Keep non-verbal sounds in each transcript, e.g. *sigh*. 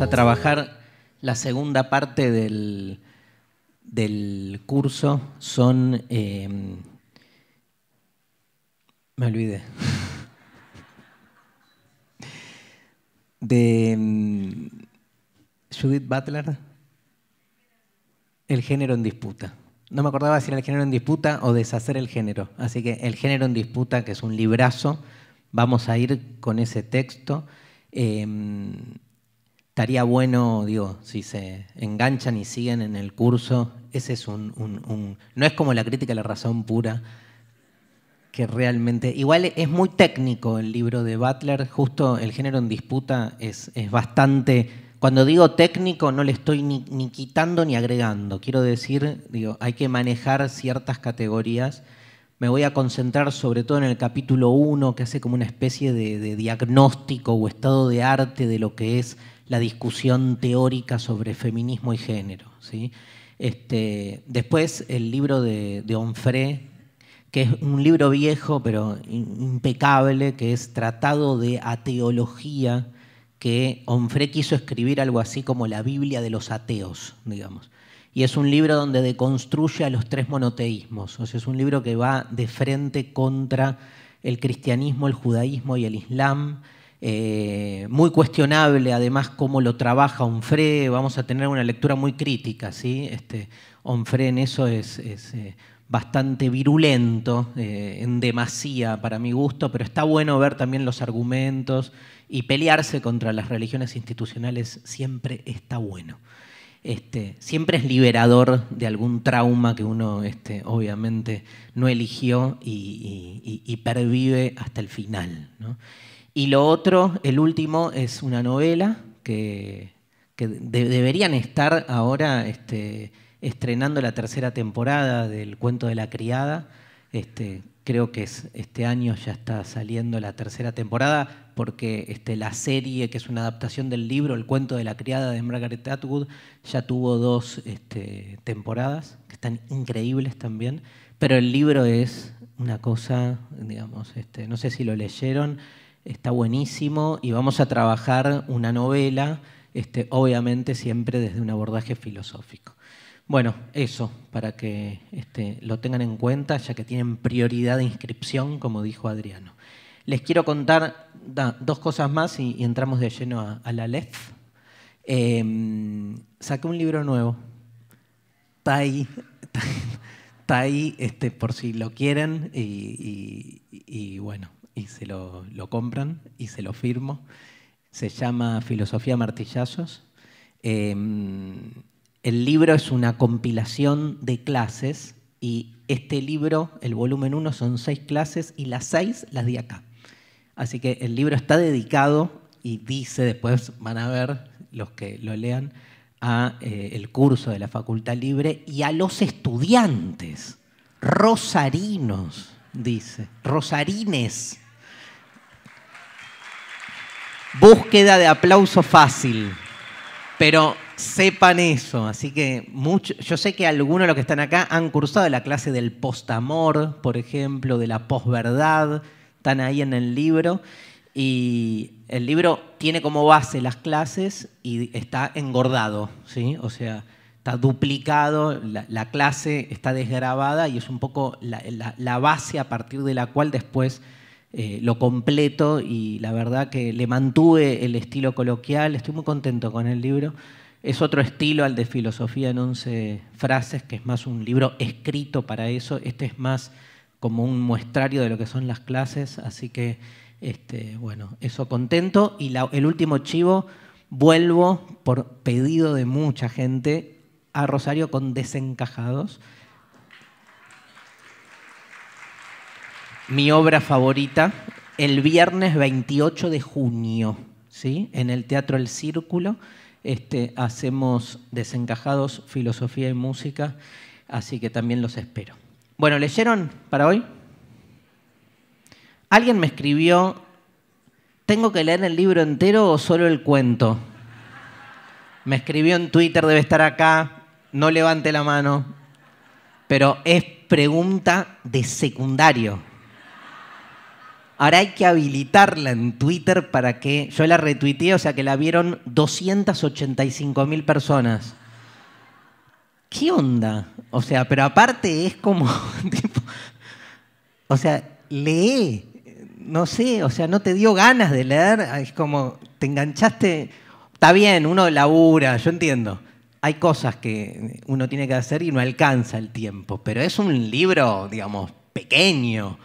a trabajar la segunda parte del, curso son... Em, me olvidé. De em, Judith Butler, El género en disputa. No me acordaba si era el género en disputa o deshacer el género. Así que el género en disputa, que es un librazo, vamos a ir con ese texto. Em, estaría bueno, digo, si se enganchan y siguen en el curso, ese es un, No es como la crítica de la razón pura, que realmente... Igual es muy técnico el libro de Butler, justo el género en disputa es, bastante... Cuando digo técnico no le estoy ni, quitando ni agregando, quiero decir, digo, hay que manejar ciertas categorías. Me voy a concentrar sobre todo en el capítulo 1, que hace como una especie de diagnóstico o estado de arte de lo que es la discusión teórica sobre feminismo y género. ¿sí? Este, después el libro de, de Onfray, que es un libro viejo pero impecable, que es Tratado de Ateología, que Onfray quiso escribir algo así como la Biblia de los ateos, digamos. Y es un libro donde deconstruye a los tres monoteísmos, o sea, es un libro que va de frente contra el cristianismo, el judaísmo y el islam, eh, muy cuestionable además cómo lo trabaja Onfré, vamos a tener una lectura muy crítica, ¿sí? Este, en eso es, eh, bastante virulento, eh, en demasía para mi gusto, pero está bueno ver también los argumentos y pelearse contra las religiones institucionales siempre está bueno. Este, siempre es liberador de algún trauma que uno este, obviamente no eligió y, pervive hasta el final. ¿no? Y lo otro, el último, es una novela que, deberían estar ahora este, estrenando la tercera temporada del Cuento de la Criada. Este, creo que este año ya está saliendo la tercera temporada porque este, la serie, que es una adaptación del libro, El Cuento de la Criada de Margaret Atwood, ya tuvo dos temporadas que están increíbles también. Pero el libro es una cosa, digamos, no sé si lo leyeron, está buenísimo y vamos a trabajar una novela, este, obviamente siempre desde un abordaje filosófico. Bueno, eso, para que este, lo tengan en cuenta, ya que tienen prioridad de inscripción, como dijo Adriano. Les quiero contar dos cosas más y, entramos de lleno a, la LEF. Em, saqué un libro nuevo, está *laughs* ahí, este, por si lo quieren y bueno, y se lo, compran y se lo firmo. Se llama Filosofía Martillazos. Em, el libro es una compilación de clases y este libro, el volumen 1, son seis clases y las seis las di acá. Así que el libro está dedicado y dice, después van a ver los que lo lean, a eh, el curso de la Facultad Libre y a los estudiantes rosarinos, dice, rosarines búsqueda de aplauso fácil. Pero sepan eso. Así que mucho, yo sé que algunos de los que están acá han cursado la clase del postamor, por ejemplo, de la posverdad, están ahí en el libro. Y el libro tiene como base las clases y está engordado, ¿sí? O sea, está duplicado, la, clase está desgrabada y es un poco la base a partir de la cual después eh, lo completo y la verdad que le mantuve el estilo coloquial. Estoy muy contento con el libro. Es otro estilo al de filosofía en 11 frases, que es más un libro escrito para eso. Este es más como un muestrario de lo que son las clases, así que, este, bueno, eso contento. Y el último chivo, vuelvo por pedido de mucha gente a Rosario con Desencajados mi obra favorita el viernes 28 de junio, ¿sí? en el Teatro El Círculo. Este, hacemos desencajados, filosofía y música, así que también los espero. Bueno, ¿leyeron para hoy? Alguien me escribió, ¿tengo que leer el libro entero o solo el cuento? Me escribió en Twitter, debe estar acá, no levante la mano, pero es pregunta de secundario. Ahora hay que habilitarla en Twitter para que yo la retuiteé, o sea que la vieron 285.000 personas. ¿Qué onda? O sea, pero aparte es como, *laughs* o sea, lee, no sé, o sea, no te dio ganas de leer, es como, te enganchaste, está bien, uno labura, yo entiendo. Hay cosas que uno tiene que hacer y no alcanza el tiempo, pero es un libro, digamos, pequeño.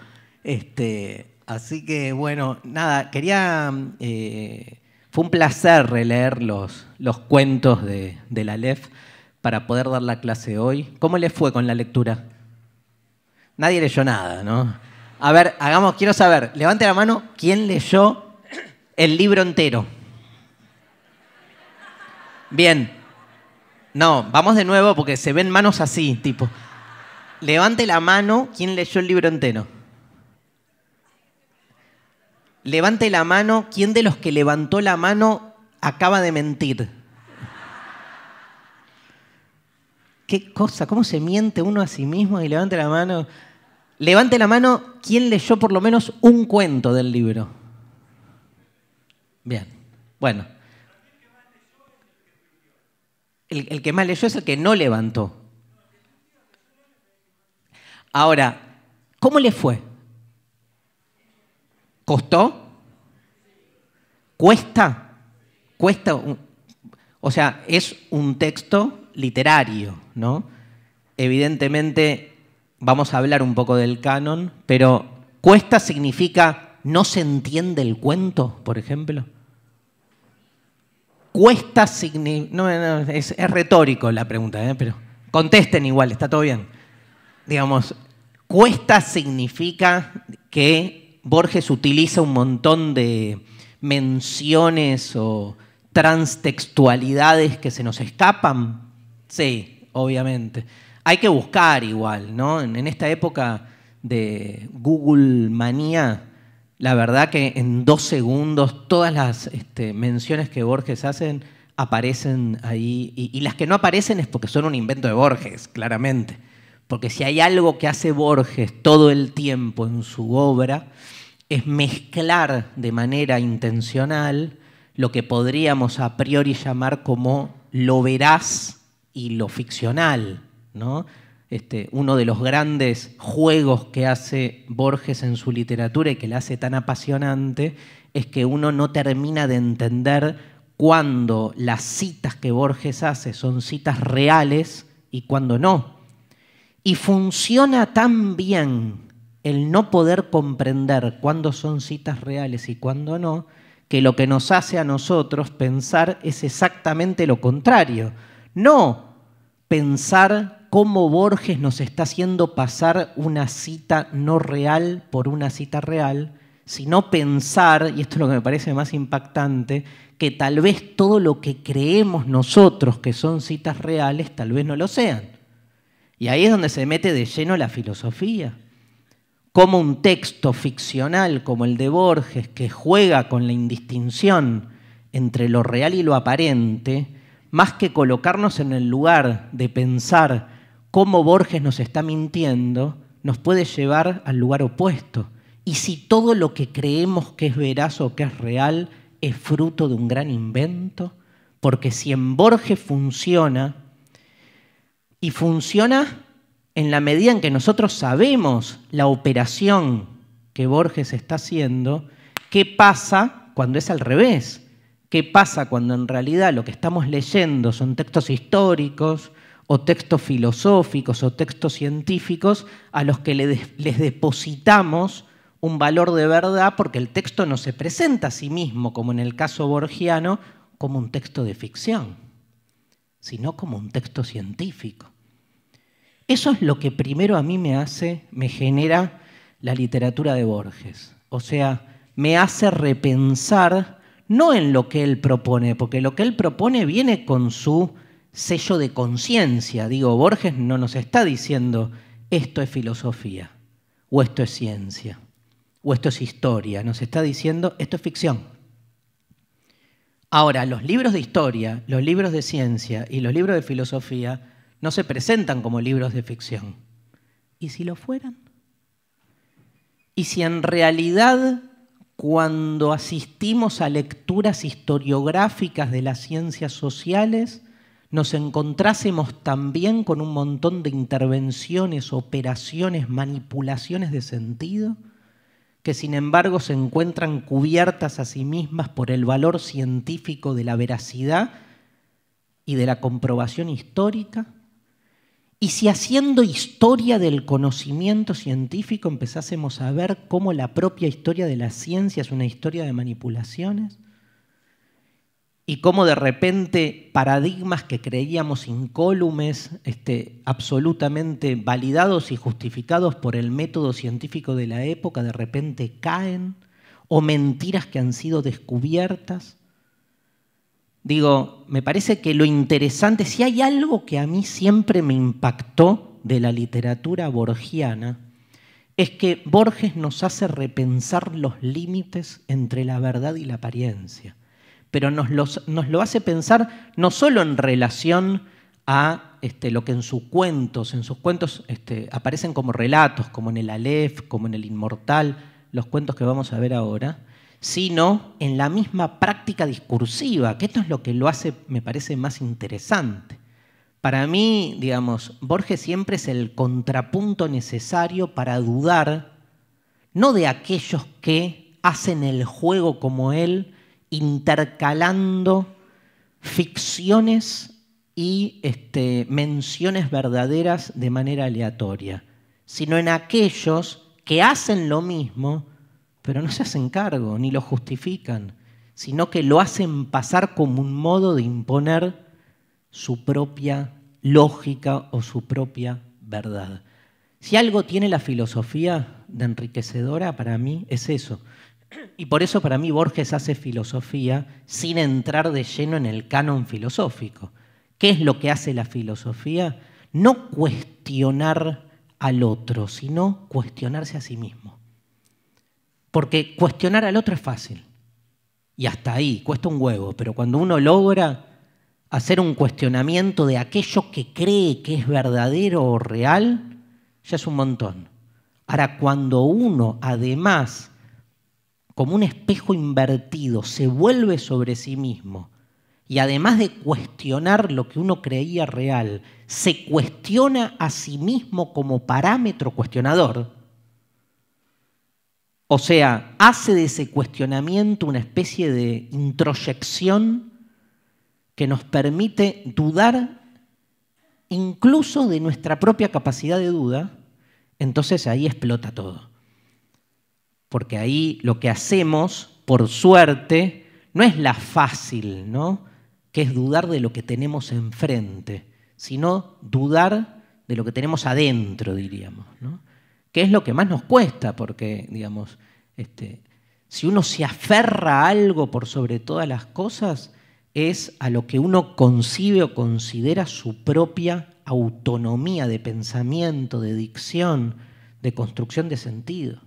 Este, Así que bueno, nada, quería... Eh, fue un placer releer los, cuentos de, de la LEF para poder dar la clase hoy. ¿Cómo les fue con la lectura? Nadie leyó nada, ¿no? A ver, hagamos, quiero saber, levante la mano, ¿quién leyó el libro entero? Bien. No, vamos de nuevo porque se ven manos así, tipo. Levante la mano, ¿quién leyó el libro entero? Levante la mano, ¿quién de los que levantó la mano acaba de mentir? ¿Qué cosa? ¿Cómo se miente uno a sí mismo y levante la mano? Levante la mano ¿quién leyó por lo menos un cuento del libro. Bien, bueno. El, el, que más leyó es el que no levantó. Ahora, ¿cómo le fue? ¿Costó? ¿Cuesta? Cuesta. O sea, es un texto literario, ¿no? Evidentemente vamos a hablar un poco del canon, pero cuesta significa no se entiende el cuento, por ejemplo. Cuesta significa... No, es, retórico la pregunta, ¿eh? pero contesten igual, está todo bien. Digamos, cuesta significa que Borges utiliza un montón de menciones o transtextualidades que se nos escapan? Sí, obviamente. Hay que buscar igual, ¿no? En esta época de Google manía, la verdad que en dos segundos todas las este, menciones que Borges hacen aparecen ahí, y, las que no aparecen es porque son un invento de Borges, claramente. Porque si hay algo que hace Borges todo el tiempo en su obra, es mezclar de manera intencional lo que podríamos a priori llamar como lo veraz y lo ficcional. ¿no? Este, uno de los grandes juegos que hace Borges en su literatura y que la hace tan apasionante es que uno no termina de entender cuándo las citas que Borges hace son citas reales y cuándo no. Y funciona tan bien el no poder comprender cuándo son citas reales y cuándo no, que lo que nos hace a nosotros pensar es exactamente lo contrario. No pensar cómo Borges nos está haciendo pasar una cita no real por una cita real, sino pensar, y esto es lo que me parece más impactante, que tal vez todo lo que creemos nosotros que son citas reales, tal vez no lo sean. Y ahí es donde se mete de lleno la filosofía cómo un texto ficcional como el de Borges, que juega con la indistinción entre lo real y lo aparente, más que colocarnos en el lugar de pensar cómo Borges nos está mintiendo, nos puede llevar al lugar opuesto. Y si todo lo que creemos que es veraz o que es real es fruto de un gran invento, porque si en Borges funciona, y funciona en la medida en que nosotros sabemos la operación que Borges está haciendo, ¿qué pasa cuando es al revés? ¿Qué pasa cuando en realidad lo que estamos leyendo son textos históricos o textos filosóficos o textos científicos a los que les depositamos un valor de verdad porque el texto no se presenta a sí mismo, como en el caso borgiano, como un texto de ficción, sino como un texto científico? Eso es lo que primero a mí me hace, me genera la literatura de Borges. O sea, me hace repensar no en lo que él propone, porque lo que él propone viene con su sello de conciencia. Digo, Borges no nos está diciendo esto es filosofía, o esto es ciencia, o esto es historia, nos está diciendo esto es ficción. Ahora, los libros de historia, los libros de ciencia y los libros de filosofía no se presentan como libros de ficción. ¿Y si lo fueran? ¿Y si en realidad cuando asistimos a lecturas historiográficas de las ciencias sociales, nos encontrásemos también con un montón de intervenciones, operaciones, manipulaciones de sentido, que sin embargo se encuentran cubiertas a sí mismas por el valor científico de la veracidad y de la comprobación histórica? Y si haciendo historia del conocimiento científico empezásemos a ver cómo la propia historia de la ciencia es una historia de manipulaciones y cómo de repente paradigmas que creíamos incólumes, este, absolutamente validados y justificados por el método científico de la época, de repente caen, o mentiras que han sido descubiertas, digo, me parece que lo interesante, si hay algo que a mí siempre me impactó de la literatura borgiana, es que Borges nos hace repensar los límites entre la verdad y la apariencia, pero nos, lo hace pensar no solo en relación a este, lo que en sus cuentos, en sus cuentos este, aparecen como relatos, como en el Aleph, como en el Inmortal, los cuentos que vamos a ver ahora, sino en la misma práctica discursiva, que esto es lo que lo hace, me parece, más interesante. Para mí, digamos, Borges siempre es el contrapunto necesario para dudar, no de aquellos que hacen el juego como él, intercalando ficciones y este, menciones verdaderas de manera aleatoria, sino en aquellos que hacen lo mismo, pero no se hacen cargo ni lo justifican, sino que lo hacen pasar como un modo de imponer su propia lógica o su propia verdad. Si algo tiene la filosofía de enriquecedora para mí es eso. Y por eso para mí Borges hace filosofía sin entrar de lleno en el canon filosófico. ¿Qué es lo que hace la filosofía? No cuestionar al otro, sino cuestionarse a sí mismo. Porque cuestionar al otro es fácil. Y hasta ahí, cuesta un huevo, pero cuando uno logra hacer un cuestionamiento de aquello que cree que es verdadero o real, ya es un montón. Ahora, cuando uno además, como un espejo invertido, se vuelve sobre sí mismo, y además de cuestionar lo que uno creía real, se cuestiona a sí mismo como parámetro cuestionador, o sea, hace de ese cuestionamiento una especie de introyección que nos permite dudar incluso de nuestra propia capacidad de duda, entonces ahí explota todo. Porque ahí lo que hacemos, por suerte, no es la fácil, ¿no? Que es dudar de lo que tenemos enfrente, sino dudar de lo que tenemos adentro, diríamos, ¿no? que es lo que más nos cuesta, porque, digamos, este, si uno se aferra a algo por sobre todas las cosas, es a lo que uno concibe o considera su propia autonomía de pensamiento, de dicción, de construcción de sentido.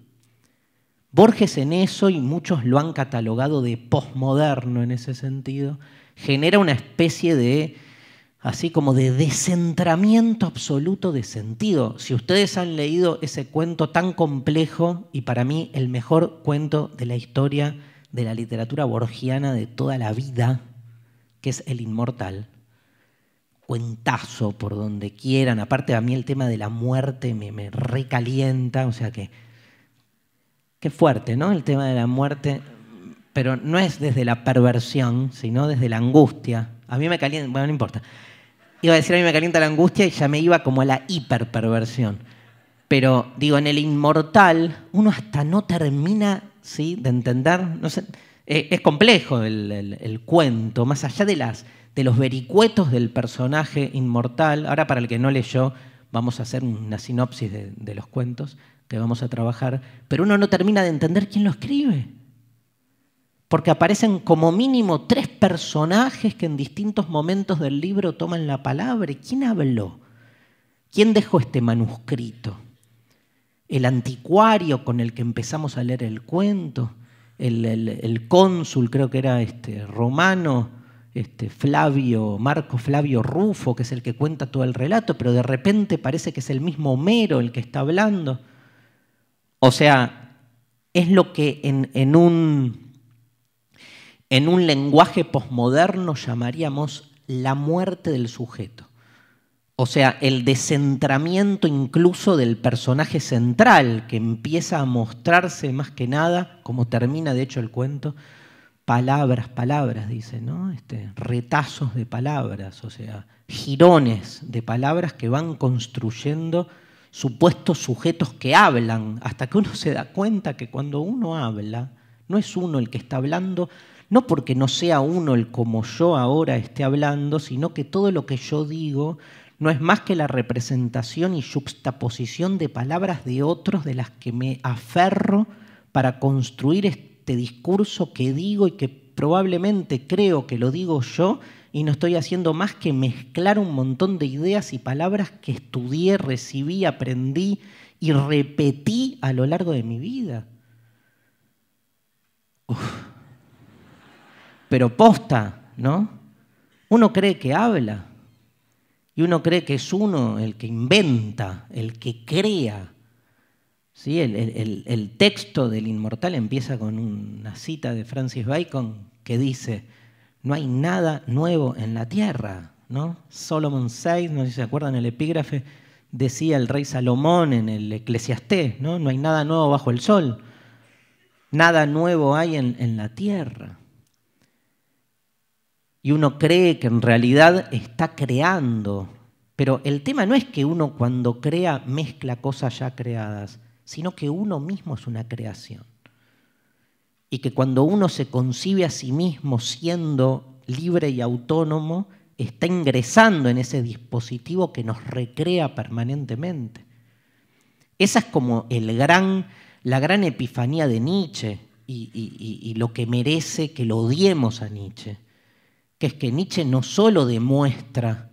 Borges en eso, y muchos lo han catalogado de posmoderno en ese sentido, genera una especie de así como de descentramiento absoluto de sentido. Si ustedes han leído ese cuento tan complejo y para mí el mejor cuento de la historia de la literatura borgiana de toda la vida, que es El Inmortal, cuentazo por donde quieran, aparte a mí el tema de la muerte me, me recalienta, o sea que, qué fuerte, ¿no? El tema de la muerte, pero no es desde la perversión, sino desde la angustia. A mí me calienta, bueno, no importa iba a decir a mí me calienta la angustia y ya me iba como a la hiperperversión. Pero digo, en el inmortal uno hasta no termina ¿sí? de entender, eh, es complejo el, cuento, más allá de, los vericuetos del personaje inmortal. Ahora para el que no leyó, vamos a hacer una sinopsis de los cuentos que vamos a trabajar, pero uno no termina de entender quién lo escribe porque aparecen como mínimo tres personajes que en distintos momentos del libro toman la palabra. ¿Quién habló? ¿Quién dejó este manuscrito? ¿El anticuario con el que empezamos a leer el cuento? ¿El, cónsul, creo que era este, romano, este, Flavio, Marco Flavio Rufo, que es el que cuenta todo el relato, pero de repente parece que es el mismo Homero el que está hablando? O sea, es lo que en un en un lenguaje posmoderno llamaríamos la muerte del sujeto. O sea, el descentramiento incluso del personaje central, que empieza a mostrarse más que nada, como termina de hecho el cuento, palabras, palabras, dice, ¿no? Este, retazos de palabras, o sea, girones de palabras que van construyendo supuestos sujetos que hablan, hasta que uno se da cuenta que cuando uno habla, no es uno el que está hablando, no porque no sea uno el como yo ahora esté hablando, sino que todo lo que yo digo no es más que la representación y juxtaposición de palabras de otros de las que me aferro para construir este discurso que digo y que probablemente creo que lo digo yo y no estoy haciendo más que mezclar un montón de ideas y palabras que estudié, recibí, aprendí y repetí a lo largo de mi vida pero posta, ¿no? Uno cree que habla y uno cree que es uno el que inventa, el que crea. ¿Sí? El, texto del inmortal empieza con una cita de Francis Bacon que dice, no hay nada nuevo en la tierra, ¿no? Solomon VI, no sé si se acuerdan el epígrafe, decía el rey Salomón en el Eclesiastés, ¿no? No hay nada nuevo bajo el sol, nada nuevo hay en la tierra y uno cree que en realidad está creando. Pero el tema no es que uno cuando crea mezcla cosas ya creadas, sino que uno mismo es una creación. Y que cuando uno se concibe a sí mismo siendo libre y autónomo, está ingresando en ese dispositivo que nos recrea permanentemente. Esa es como la gran epifanía de Nietzsche y, lo que merece que lo odiemos a Nietzsche que es que Nietzsche no solo demuestra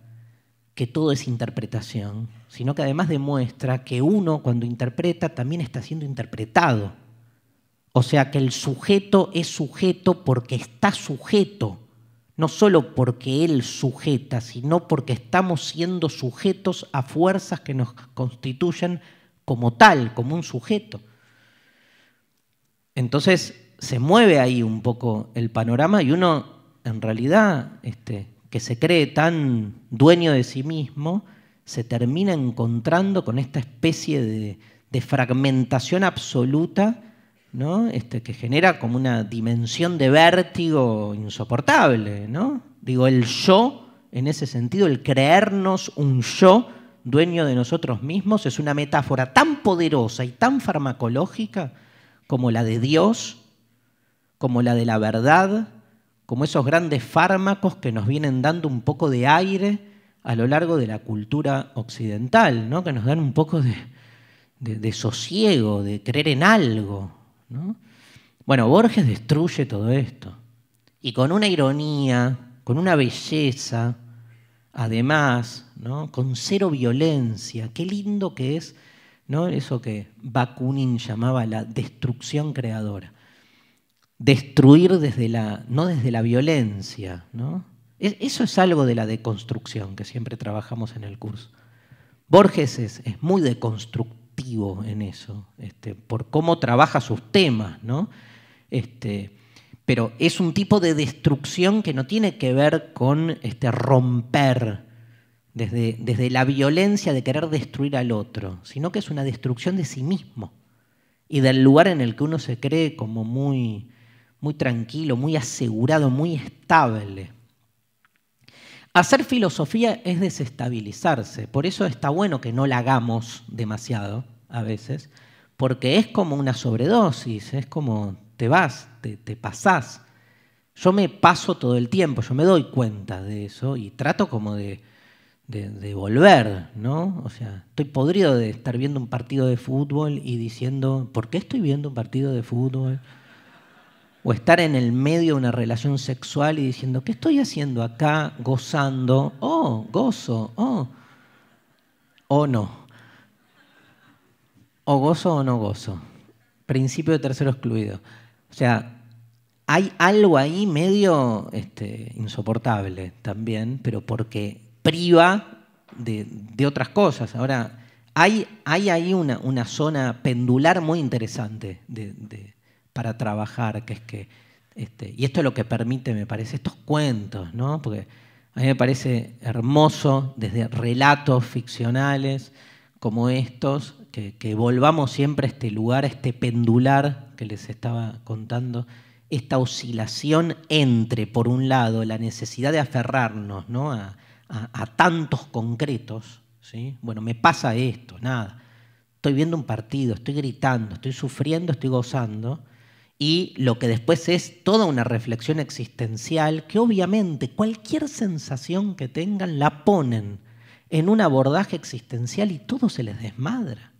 que todo es interpretación, sino que además demuestra que uno cuando interpreta también está siendo interpretado. O sea que el sujeto es sujeto porque está sujeto, no solo porque él sujeta, sino porque estamos siendo sujetos a fuerzas que nos constituyen como tal, como un sujeto. Entonces se mueve ahí un poco el panorama y uno en realidad, este, que se cree tan dueño de sí mismo, se termina encontrando con esta especie de, fragmentación absoluta ¿no? Este, que genera como una dimensión de vértigo insoportable. ¿no? Digo, el yo, en ese sentido, el creernos un yo dueño de nosotros mismos, es una metáfora tan poderosa y tan farmacológica como la de Dios, como la de la verdad, como esos grandes fármacos que nos vienen dando un poco de aire a lo largo de la cultura occidental, ¿no? que nos dan un poco de, sosiego, de creer en algo. Bueno, Borges destruye todo esto, y con una ironía, con una belleza, además, ¿no? con cero violencia, qué lindo que es ¿no? eso que Bakunin llamaba la destrucción creadora destruir desde la, no desde la violencia. ¿no? eso es algo de la deconstrucción que siempre trabajamos en el curso. Borges es, muy deconstructivo en eso, este, por cómo trabaja sus temas, ¿no? Este, pero es un tipo de destrucción que no tiene que ver con este, romper desde, desde la violencia de querer destruir al otro, sino que es una destrucción de sí mismo y del lugar en el que uno se cree como muy, muy tranquilo, muy asegurado, muy estable. Hacer filosofía es desestabilizarse, por eso está bueno que no la hagamos demasiado a veces, porque es como una sobredosis, es como te vas, te, pasás. Yo me paso todo el tiempo, yo me doy cuenta de eso y trato como de, de, volver, ¿no? O sea, estoy podrido de estar viendo un partido de fútbol y diciendo, ¿por qué estoy viendo un partido de fútbol? o estar en el medio de una relación sexual y diciendo, ¿qué estoy haciendo acá gozando? Oh, gozo, oh. O no. O gozo o no gozo. Principio de tercero excluido. O sea, hay algo ahí medio este, insoportable también, pero porque priva de, otras cosas. Ahora, hay, hay ahí una, una, zona pendular muy interesante de para trabajar, que es que, este, y esto es lo que permite, me parece, estos cuentos, ¿no? Porque a mí me parece hermoso desde relatos ficcionales como estos, que, volvamos siempre a este lugar, a este pendular que les estaba contando, esta oscilación entre, por un lado, la necesidad de aferrarnos ¿no? a, a, tantos concretos, ¿sí? bueno, me pasa esto, nada, estoy viendo un partido, estoy gritando, estoy sufriendo, estoy gozando, y lo que después es toda una reflexión existencial que obviamente cualquier sensación que tengan la ponen en un abordaje existencial y todo se les desmadra.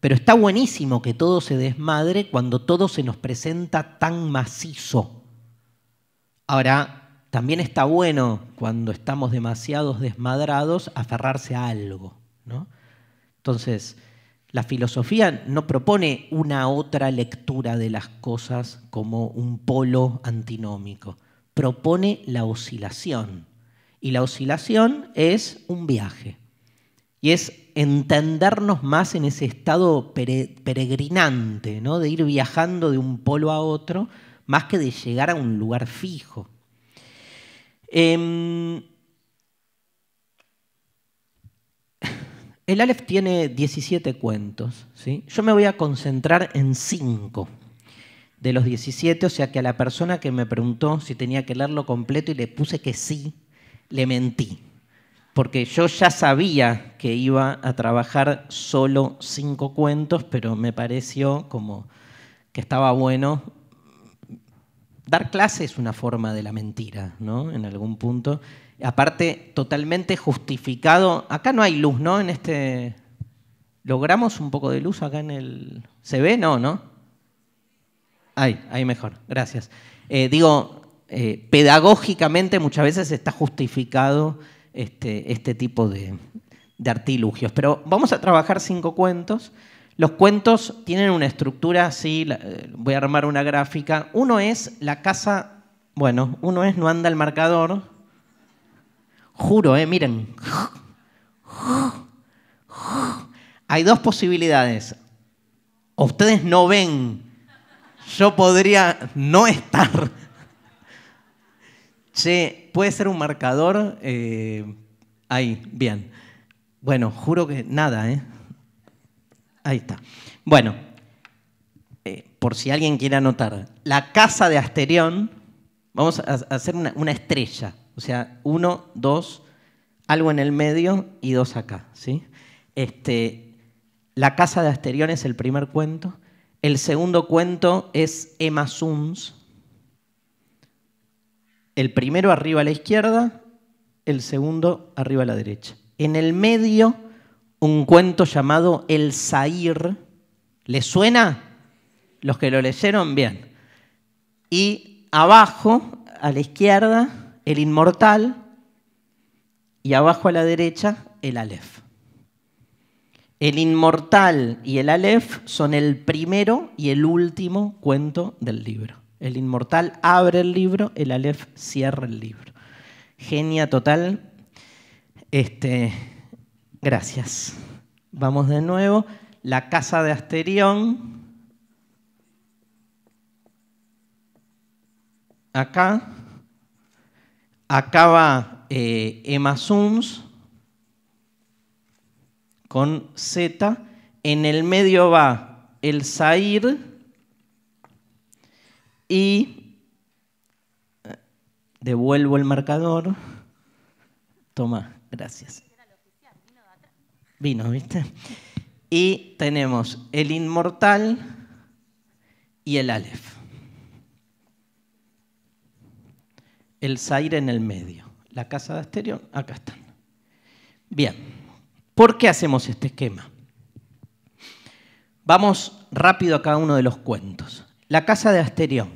Pero está buenísimo que todo se desmadre cuando todo se nos presenta tan macizo. Ahora, también está bueno cuando estamos demasiados desmadrados aferrarse a algo. Entonces, la filosofía no propone una otra lectura de las cosas como un polo antinómico, propone la oscilación. Y la oscilación es un viaje. Y es entendernos más en ese estado peregrinante, ¿no? de ir viajando de un polo a otro, más que de llegar a un lugar fijo. Em, El Aleph tiene 17 cuentos. ¿sí? Yo me voy a concentrar en 5 de los 17, o sea que a la persona que me preguntó si tenía que leerlo completo y le puse que sí, le mentí. Porque yo ya sabía que iba a trabajar solo 5 cuentos, pero me pareció como que estaba bueno. Dar clase es una forma de la mentira, ¿no? En algún punto aparte totalmente justificado. Acá no hay luz, ¿no? En este. ¿Logramos un poco de luz acá en el. ¿Se ve? No, ¿no? Ahí, ahí mejor, gracias. Eh, digo, eh, pedagógicamente muchas veces está justificado este, este, tipo de, de artilugios. Pero vamos a trabajar cinco cuentos. Los cuentos tienen una estructura así, eh, voy a armar una gráfica. Uno es la casa, bueno, uno es No anda el marcador, Juro, eh, Miren. Hay dos posibilidades. Ustedes no ven. Yo podría no estar. Che, ¿puede ser un marcador? Eh, ahí, bien. Bueno, juro que nada, ¿eh? Ahí está. Bueno, eh, por si alguien quiere anotar, la casa de Asterión, vamos a hacer una estrella o sea, uno, dos, algo en el medio y dos acá. ¿sí? Este, la casa de Asterión es el primer cuento. El segundo cuento es Emma Suns. El primero arriba a la izquierda, el segundo arriba a la derecha. En el medio, un cuento llamado El Zair. ¿Le suena? Los que lo leyeron, bien. Y abajo, a la izquierda, el inmortal y abajo a la derecha el Aleph. El inmortal y el Aleph son el primero y el último cuento del libro. El inmortal abre el libro, el Aleph cierra el libro. Genia total. Este, gracias. Vamos de nuevo. La casa de Asterión. Acá. Acaba eh, Emma con Z. En el medio va el Zair y eh, devuelvo el marcador. Toma, gracias. Vino, ¿viste? Y tenemos el inmortal y el Aleph. el Zaire en el medio, la casa de Asterión, acá están. Bien, ¿por qué hacemos este esquema? Vamos rápido a cada uno de los cuentos. La casa de Asterión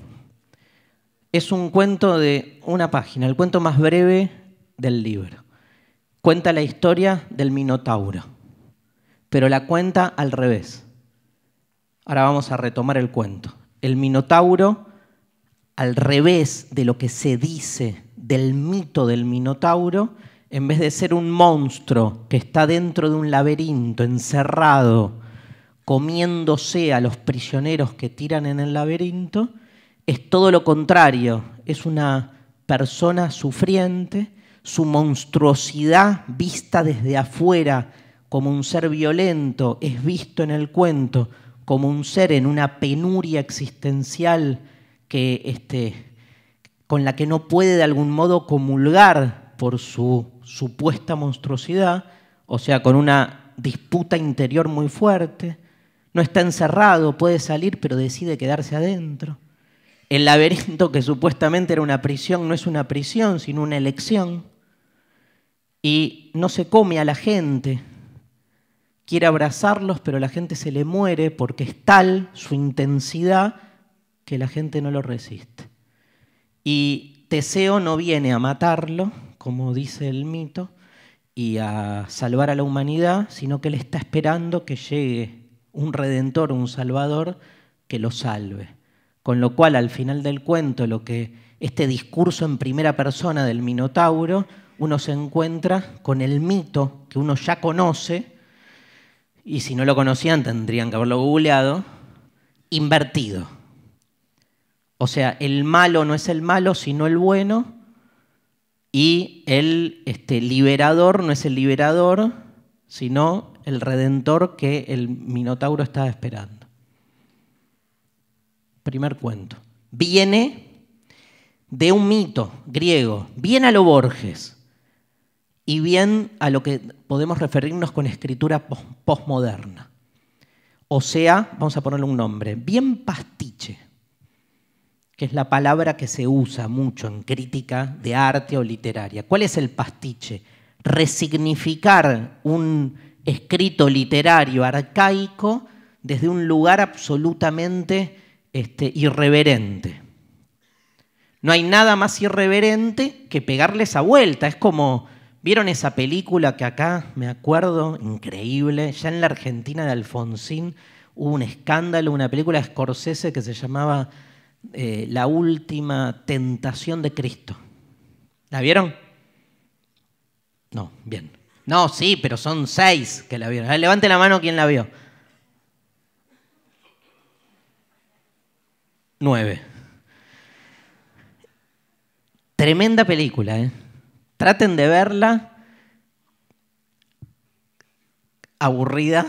es un cuento de una página, el cuento más breve del libro. Cuenta la historia del Minotauro, pero la cuenta al revés. Ahora vamos a retomar el cuento. El Minotauro al revés de lo que se dice del mito del Minotauro, en vez de ser un monstruo que está dentro de un laberinto, encerrado, comiéndose a los prisioneros que tiran en el laberinto, es todo lo contrario, es una persona sufriente, su monstruosidad vista desde afuera como un ser violento, es visto en el cuento como un ser en una penuria existencial que, este, con la que no puede de algún modo comulgar por su supuesta monstruosidad, o sea, con una disputa interior muy fuerte. No está encerrado, puede salir, pero decide quedarse adentro. El laberinto que supuestamente era una prisión no es una prisión, sino una elección. Y no se come a la gente. Quiere abrazarlos, pero la gente se le muere porque es tal su intensidad que la gente no lo resiste. Y Teseo no viene a matarlo, como dice el mito, y a salvar a la humanidad, sino que él está esperando que llegue un redentor, un salvador, que lo salve. Con lo cual, al final del cuento, lo que este discurso en primera persona del Minotauro, uno se encuentra con el mito que uno ya conoce, y si no lo conocían tendrían que haberlo googleado, invertido o sea, el malo no es el malo, sino el bueno. Y el este, liberador no es el liberador, sino el redentor que el Minotauro estaba esperando. Primer cuento. Viene de un mito griego, bien a lo Borges y bien a lo que podemos referirnos con escritura postmoderna. O sea, vamos a ponerle un nombre, bien pastiche que es la palabra que se usa mucho en crítica de arte o literaria. ¿Cuál es el pastiche? Resignificar un escrito literario arcaico desde un lugar absolutamente este, irreverente. No hay nada más irreverente que pegarle esa vuelta. Es como, ¿vieron esa película que acá, me acuerdo, increíble, ya en la Argentina de Alfonsín hubo un escándalo, una película de Scorsese que se llamaba eh, la última tentación de Cristo. ¿La vieron? No, bien. No, sí, pero son seis que la vieron. levante la mano quien la vio. Nueve. Tremenda película, ¿eh? Traten de verla aburrida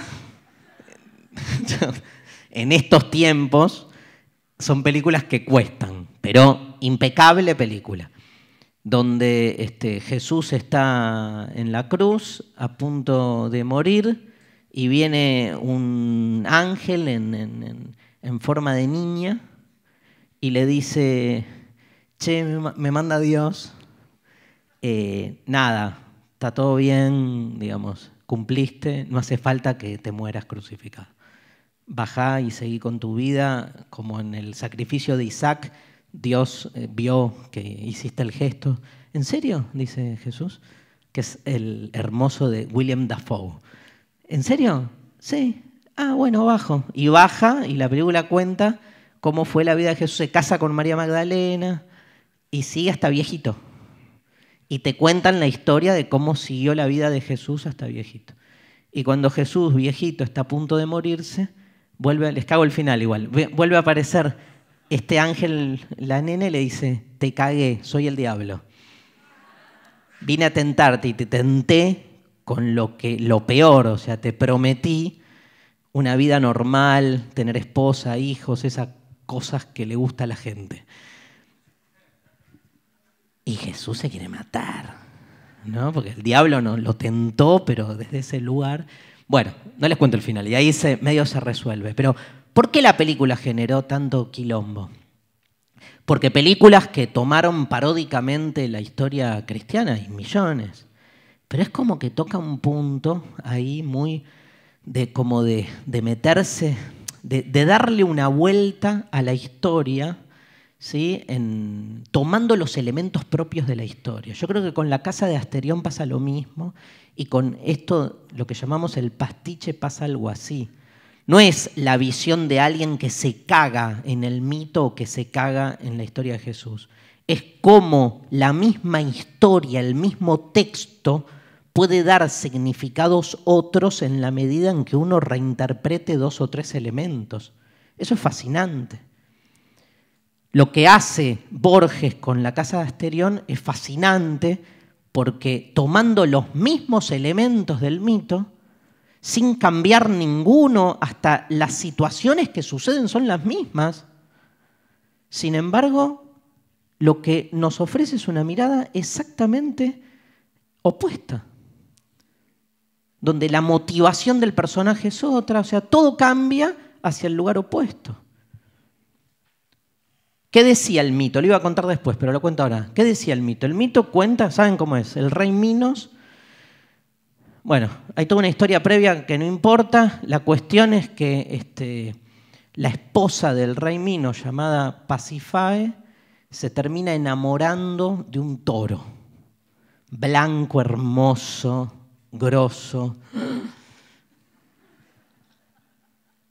*laughs* en estos tiempos son películas que cuestan, pero impecable película, donde este, Jesús está en la cruz a punto de morir y viene un ángel en, forma de niña y le dice, che, me manda Dios, eh, nada, está todo bien, digamos, cumpliste, no hace falta que te mueras crucificado bajá y seguí con tu vida, como en el sacrificio de Isaac, Dios eh, vio que hiciste el gesto. ¿En serio? dice Jesús, que es el hermoso de William Dafoe. ¿En serio? Sí. Ah, bueno, bajo. Y baja y la película cuenta cómo fue la vida de Jesús. Se casa con María Magdalena y sigue hasta viejito. Y te cuentan la historia de cómo siguió la vida de Jesús hasta viejito. Y cuando Jesús, viejito, está a punto de morirse, vuelve, les cago el final igual, vuelve a aparecer este ángel, la nene le dice, te cagué, soy el diablo. Vine a tentarte y te tenté con lo, que, lo peor, o sea, te prometí una vida normal, tener esposa, hijos, esas cosas que le gusta a la gente. Y Jesús se quiere matar, ¿no? Porque el diablo no, lo tentó, pero desde ese lugar bueno, no les cuento el final, y ahí medio se resuelve. Pero, ¿por qué la película generó tanto quilombo? Porque películas que tomaron paródicamente la historia cristiana, hay millones. Pero es como que toca un punto ahí muy de como de, meterse, de, de darle una vuelta a la historia ¿sí? En, tomando los elementos propios de la historia. Yo creo que con la casa de Asterión pasa lo mismo y con esto, lo que llamamos el pastiche, pasa algo así. No es la visión de alguien que se caga en el mito o que se caga en la historia de Jesús. Es cómo la misma historia, el mismo texto, puede dar significados otros en la medida en que uno reinterprete dos o tres elementos. Eso es fascinante. Lo que hace Borges con la Casa de Asterión es fascinante porque tomando los mismos elementos del mito, sin cambiar ninguno, hasta las situaciones que suceden son las mismas, sin embargo, lo que nos ofrece es una mirada exactamente opuesta, donde la motivación del personaje es otra, o sea, todo cambia hacia el lugar opuesto. ¿Qué decía el mito? Lo iba a contar después, pero lo cuento ahora. ¿Qué decía el mito? El mito cuenta, ¿saben cómo es? El rey Minos. Bueno, hay toda una historia previa que no importa. La cuestión es que este, la esposa del rey Minos, llamada Pasifae, se termina enamorando de un toro. Blanco, hermoso, grosso.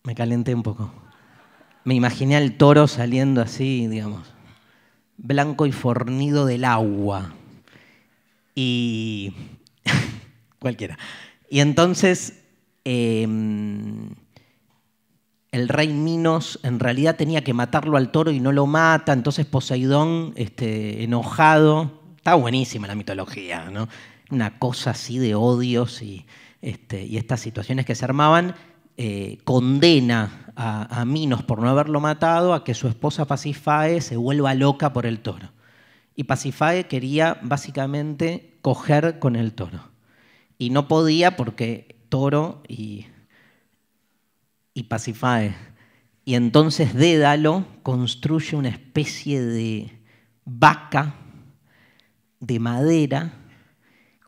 Me calenté un poco me imaginé al toro saliendo así, digamos, blanco y fornido del agua. Y. *laughs* cualquiera. Y entonces. Em, el rey Minos en realidad tenía que matarlo al toro y no lo mata, entonces Poseidón, este, enojado, está buenísima la mitología, ¿no? Una cosa así de odios y este, estas situaciones que se armaban, eh, condena a, Minos por no haberlo matado a que su esposa Pasifae se vuelva loca por el toro. Y Pasifae quería básicamente coger con el toro. Y no podía porque toro y, y Pasifae. Y entonces Dédalo construye una especie de vaca de madera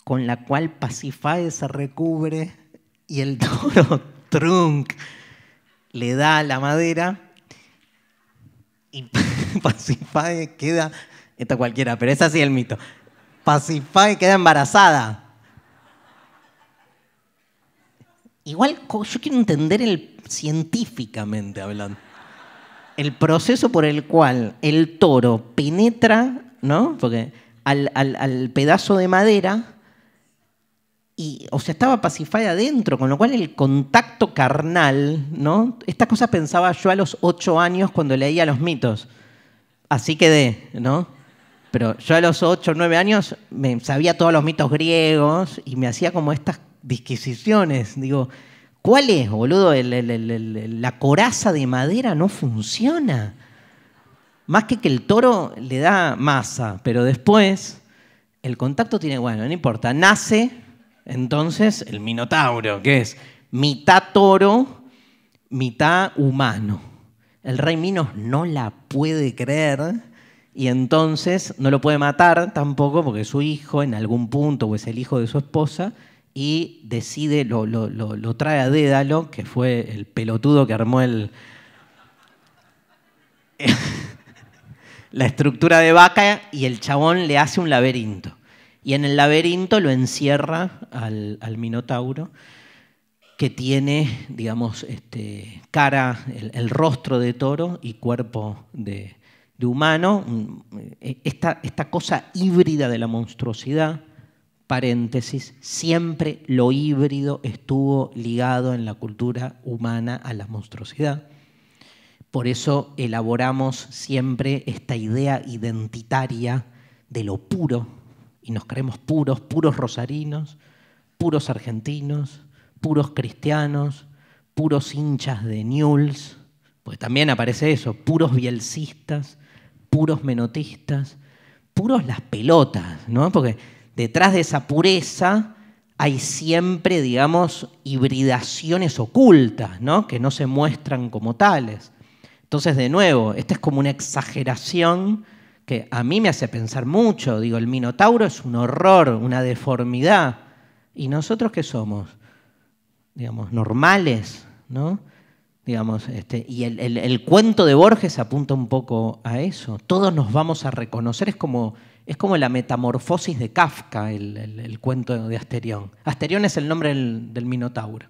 con la cual Pasifae se recubre y el toro trunk, le da la madera y *laughs* Pacifague queda, esta cualquiera, pero es así el mito, pacify queda embarazada. Igual yo quiero entender el científicamente hablando. El proceso por el cual el toro penetra, ¿no? Porque al, al pedazo de madera o sea, estaba pacifada adentro, con lo cual el contacto carnal, ¿no? Esta cosa pensaba yo a los ocho años cuando leía los mitos. Así quedé, ¿no? Pero yo a los ocho, nueve años me sabía todos los mitos griegos y me hacía como estas disquisiciones. Digo, ¿cuál es, boludo? la coraza de madera no funciona. Más que que el toro le da masa, pero después el contacto tiene, bueno, no importa, nace entonces, el Minotauro, que es mitad toro, mitad humano. El rey Minos no la puede creer y entonces no lo puede matar tampoco porque su hijo en algún punto o es el hijo de su esposa y decide, lo, trae a Dédalo, que fue el pelotudo que armó el... *laughs* la estructura de vaca y el chabón le hace un laberinto. Y en el laberinto lo encierra al, Minotauro, que tiene, digamos, este, cara, el, rostro de toro y cuerpo de, humano. Eh, esta cosa híbrida de la monstruosidad, paréntesis, siempre lo híbrido estuvo ligado en la cultura humana a la monstruosidad. Por eso elaboramos siempre esta idea identitaria de lo puro, y nos creemos puros, puros rosarinos, puros argentinos, puros cristianos, puros hinchas de Newells, pues también aparece eso, puros bielcistas, puros menotistas, puros las pelotas, ¿no? Porque detrás de esa pureza hay siempre, digamos, hibridaciones ocultas, ¿no? Que no se muestran como tales. Entonces, de nuevo, esta es como una exageración que a mí me hace pensar mucho. Digo, el minotauro es un horror, una deformidad. ¿Y nosotros qué somos? Digamos, normales, ¿no? Digamos, este, y el, cuento de Borges apunta un poco a eso. Todos nos vamos a reconocer, es como, es como la metamorfosis de Kafka, el, cuento de Asterión. Asterión es el nombre del Minotauro.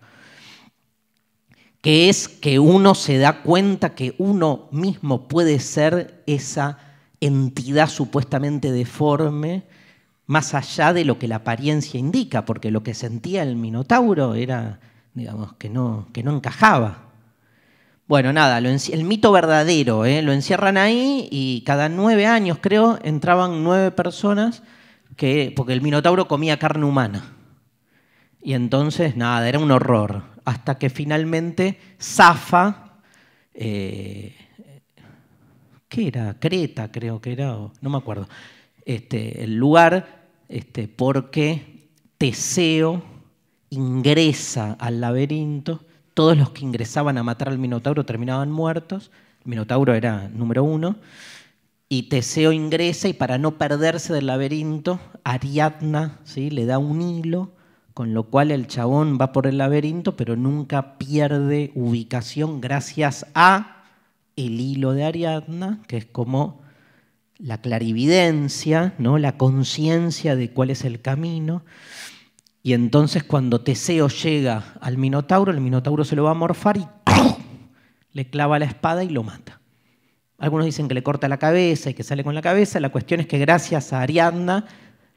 Que es que uno se da cuenta que uno mismo puede ser esa entidad supuestamente deforme, más allá de lo que la apariencia indica, porque lo que sentía el Minotauro era, digamos, que no, que no encajaba. Bueno, nada, el mito verdadero, ¿eh? lo encierran ahí y cada nueve años, creo, entraban nueve personas, que, porque el Minotauro comía carne humana. Y entonces, nada, era un horror. Hasta que finalmente zafa eh, ¿qué era? Creta creo que era, no me acuerdo, este, el lugar, este, porque Teseo ingresa al laberinto, todos los que ingresaban a matar al Minotauro terminaban muertos, el Minotauro era número uno, y Teseo ingresa y para no perderse del laberinto, Ariadna ¿sí? le da un hilo, con lo cual el chabón va por el laberinto, pero nunca pierde ubicación gracias a el hilo de Ariadna, que es como la clarividencia, ¿no? la conciencia de cuál es el camino. Y entonces cuando Teseo llega al Minotauro, el Minotauro se lo va a morfar y le clava la espada y lo mata. Algunos dicen que le corta la cabeza y que sale con la cabeza. La cuestión es que gracias a Ariadna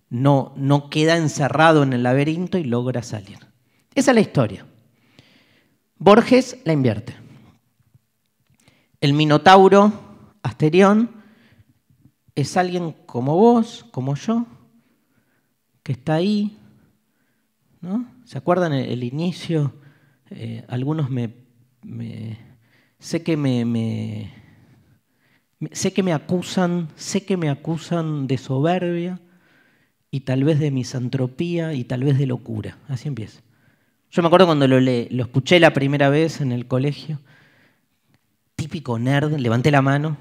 no, no queda encerrado en el laberinto y logra salir. Esa es la historia. Borges la invierte. El Minotauro, Asterión, es alguien como vos, como yo, que está ahí. ¿no? ¿Se acuerdan el, inicio? Eh, algunos me, sé que me, me, sé que me acusan, sé que me acusan de soberbia y tal vez de misantropía y tal vez de locura. Así empieza. Yo me acuerdo cuando lo, lo escuché la primera vez en el colegio típico nerd, levanté la mano.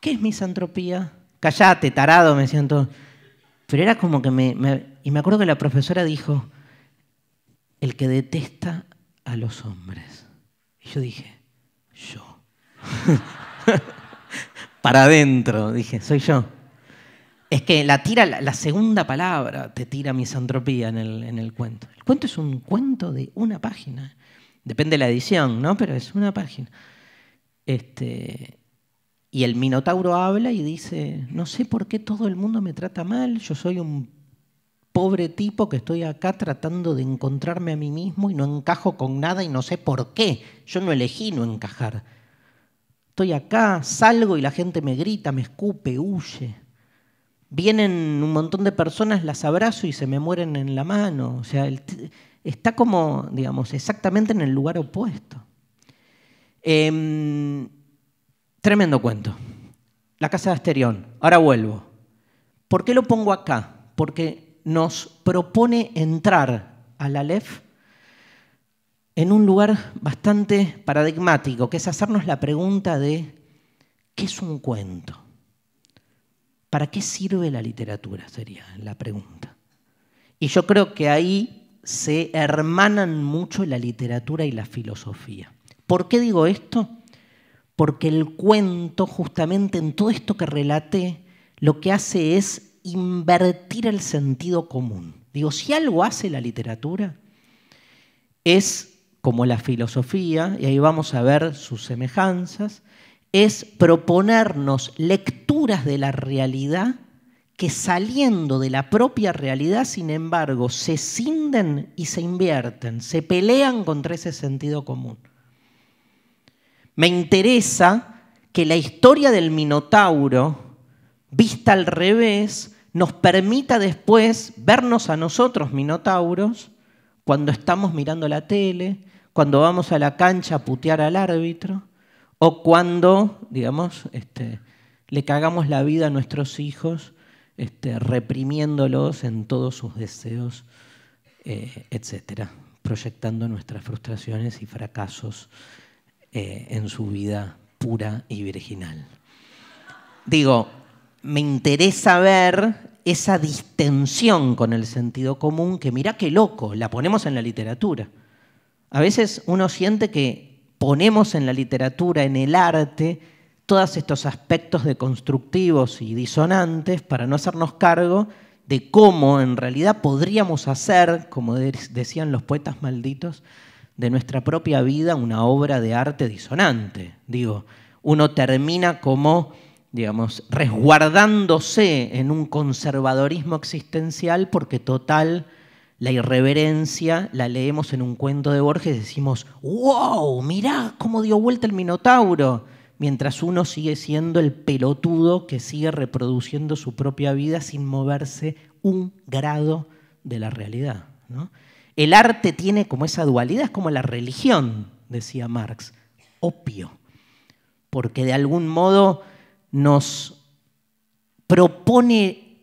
¿Qué es misantropía? Callate, tarado, me siento. Pero era como que me, Y me acuerdo que la profesora dijo, el que detesta a los hombres. Y yo dije, yo. *laughs* Para adentro, dije, soy yo. Es que la tira, la, segunda palabra te tira misantropía en el, en el cuento. El cuento es un cuento de una página. Depende de la edición, ¿no? Pero es una página. Este, y el Minotauro habla y dice, no sé por qué todo el mundo me trata mal, yo soy un pobre tipo que estoy acá tratando de encontrarme a mí mismo y no encajo con nada y no sé por qué, yo no elegí no encajar. Estoy acá, salgo y la gente me grita, me escupe, huye. Vienen un montón de personas, las abrazo y se me mueren en la mano. O sea, está como, digamos, exactamente en el lugar opuesto. Em, tremendo cuento. La casa de Asterión. Ahora vuelvo. ¿Por qué lo pongo acá? Porque nos propone entrar A la LEF en un lugar bastante paradigmático, que es hacernos la pregunta de ¿qué es un cuento? ¿Para qué sirve la literatura? Sería la pregunta. Y yo creo que ahí se hermanan mucho la literatura y la filosofía. ¿Por qué digo esto? Porque el cuento, justamente en todo esto que relate lo que hace es invertir el sentido común. Digo, si algo hace la literatura, es como la filosofía, y ahí vamos a ver sus semejanzas, es proponernos lecturas de la realidad que saliendo de la propia realidad, sin embargo, se cinden y se invierten, se pelean contra ese sentido común me interesa que la historia del Minotauro, vista al revés, nos permita después vernos a nosotros Minotauros cuando estamos mirando la tele, cuando vamos a la cancha a putear al árbitro o cuando, digamos, este, le cagamos la vida a nuestros hijos este, reprimiéndolos en todos sus deseos, eh, etcétera, proyectando nuestras frustraciones y fracasos eh, en su vida pura y virginal. Digo, me interesa ver esa distensión con el sentido común que mirá qué loco, la ponemos en la literatura. A veces uno siente que ponemos en la literatura, en el arte, todos estos aspectos deconstructivos y disonantes para no hacernos cargo de cómo en realidad podríamos hacer, como decían los poetas malditos, de nuestra propia vida una obra de arte disonante. Digo, uno termina como, digamos, resguardándose en un conservadorismo existencial porque total, la irreverencia la leemos en un cuento de Borges y decimos, wow, mirá cómo dio vuelta el Minotauro, mientras uno sigue siendo el pelotudo que sigue reproduciendo su propia vida sin moverse un grado de la realidad. ¿no? El arte tiene como esa dualidad, es como la religión, decía Marx, opio, porque de algún modo nos propone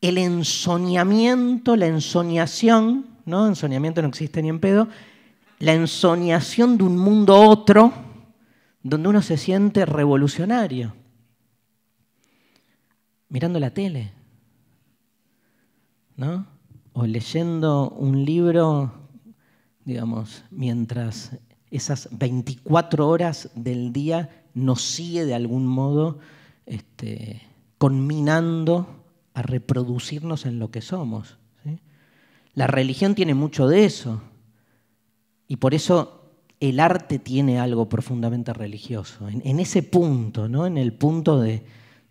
el ensoñamiento, la ensoñación, ¿no? Ensoñamiento no existe ni en pedo, la ensoñación de un mundo otro donde uno se siente revolucionario, mirando la tele, ¿no? leyendo un libro, digamos, mientras esas 24 horas del día nos sigue de algún modo este, conminando a reproducirnos en lo que somos. La religión tiene mucho de eso y por eso el arte tiene algo profundamente religioso, en, ese punto, en el punto de,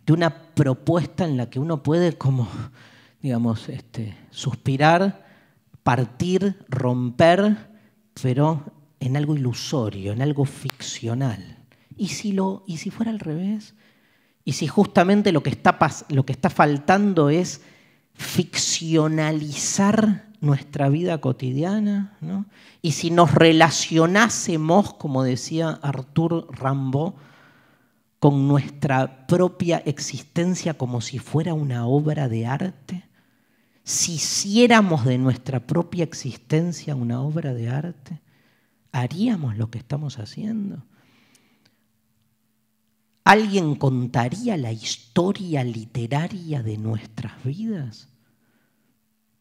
de, una propuesta en la que uno puede como, digamos, este, suspirar, partir, romper, pero en algo ilusorio, en algo ficcional. ¿Y si, lo, y si fuera al revés? ¿Y si justamente lo que, está, lo que está faltando es ficcionalizar nuestra vida cotidiana? ¿Y si nos relacionásemos, como decía Arthur Rambo, con nuestra propia existencia como si fuera una obra de arte? si hiciéramos de nuestra propia existencia una obra de arte, haríamos lo que estamos haciendo. ¿Alguien contaría la historia literaria de nuestras vidas?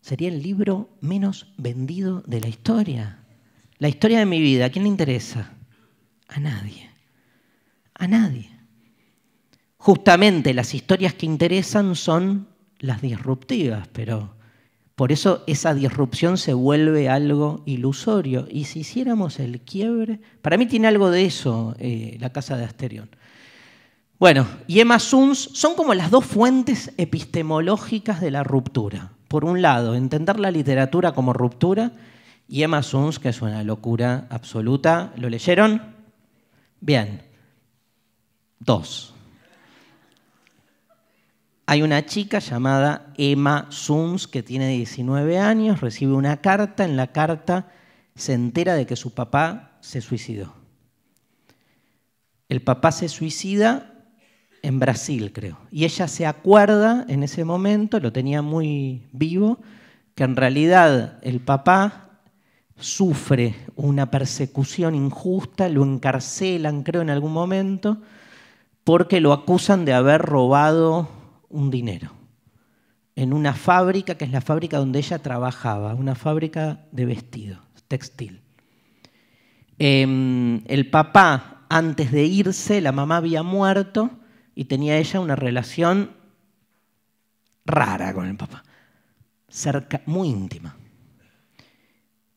Sería el libro menos vendido de la historia. La historia de mi vida, ¿a quién le interesa? A nadie. A nadie. Justamente las historias que interesan son las disruptivas, pero por eso esa disrupción se vuelve algo ilusorio. Y si hiciéramos el quiebre, para mí tiene algo de eso eh, la casa de Asterión. Bueno, y Emma Suns son como las dos fuentes epistemológicas de la ruptura. Por un lado, entender la literatura como ruptura y Emma Suns, que es una locura absoluta. ¿Lo leyeron? Bien. Dos hay una chica llamada Emma Suns que tiene 19 años, recibe una carta, en la carta se entera de que su papá se suicidó. El papá se suicida en Brasil, creo, y ella se acuerda en ese momento, lo tenía muy vivo, que en realidad el papá sufre una persecución injusta, lo encarcelan, creo, en algún momento, porque lo acusan de haber robado un dinero en una fábrica que es la fábrica donde ella trabajaba, una fábrica de vestido, textil. Em, el papá, antes de irse, la mamá había muerto y tenía ella una relación rara con el papá, cerca, muy íntima.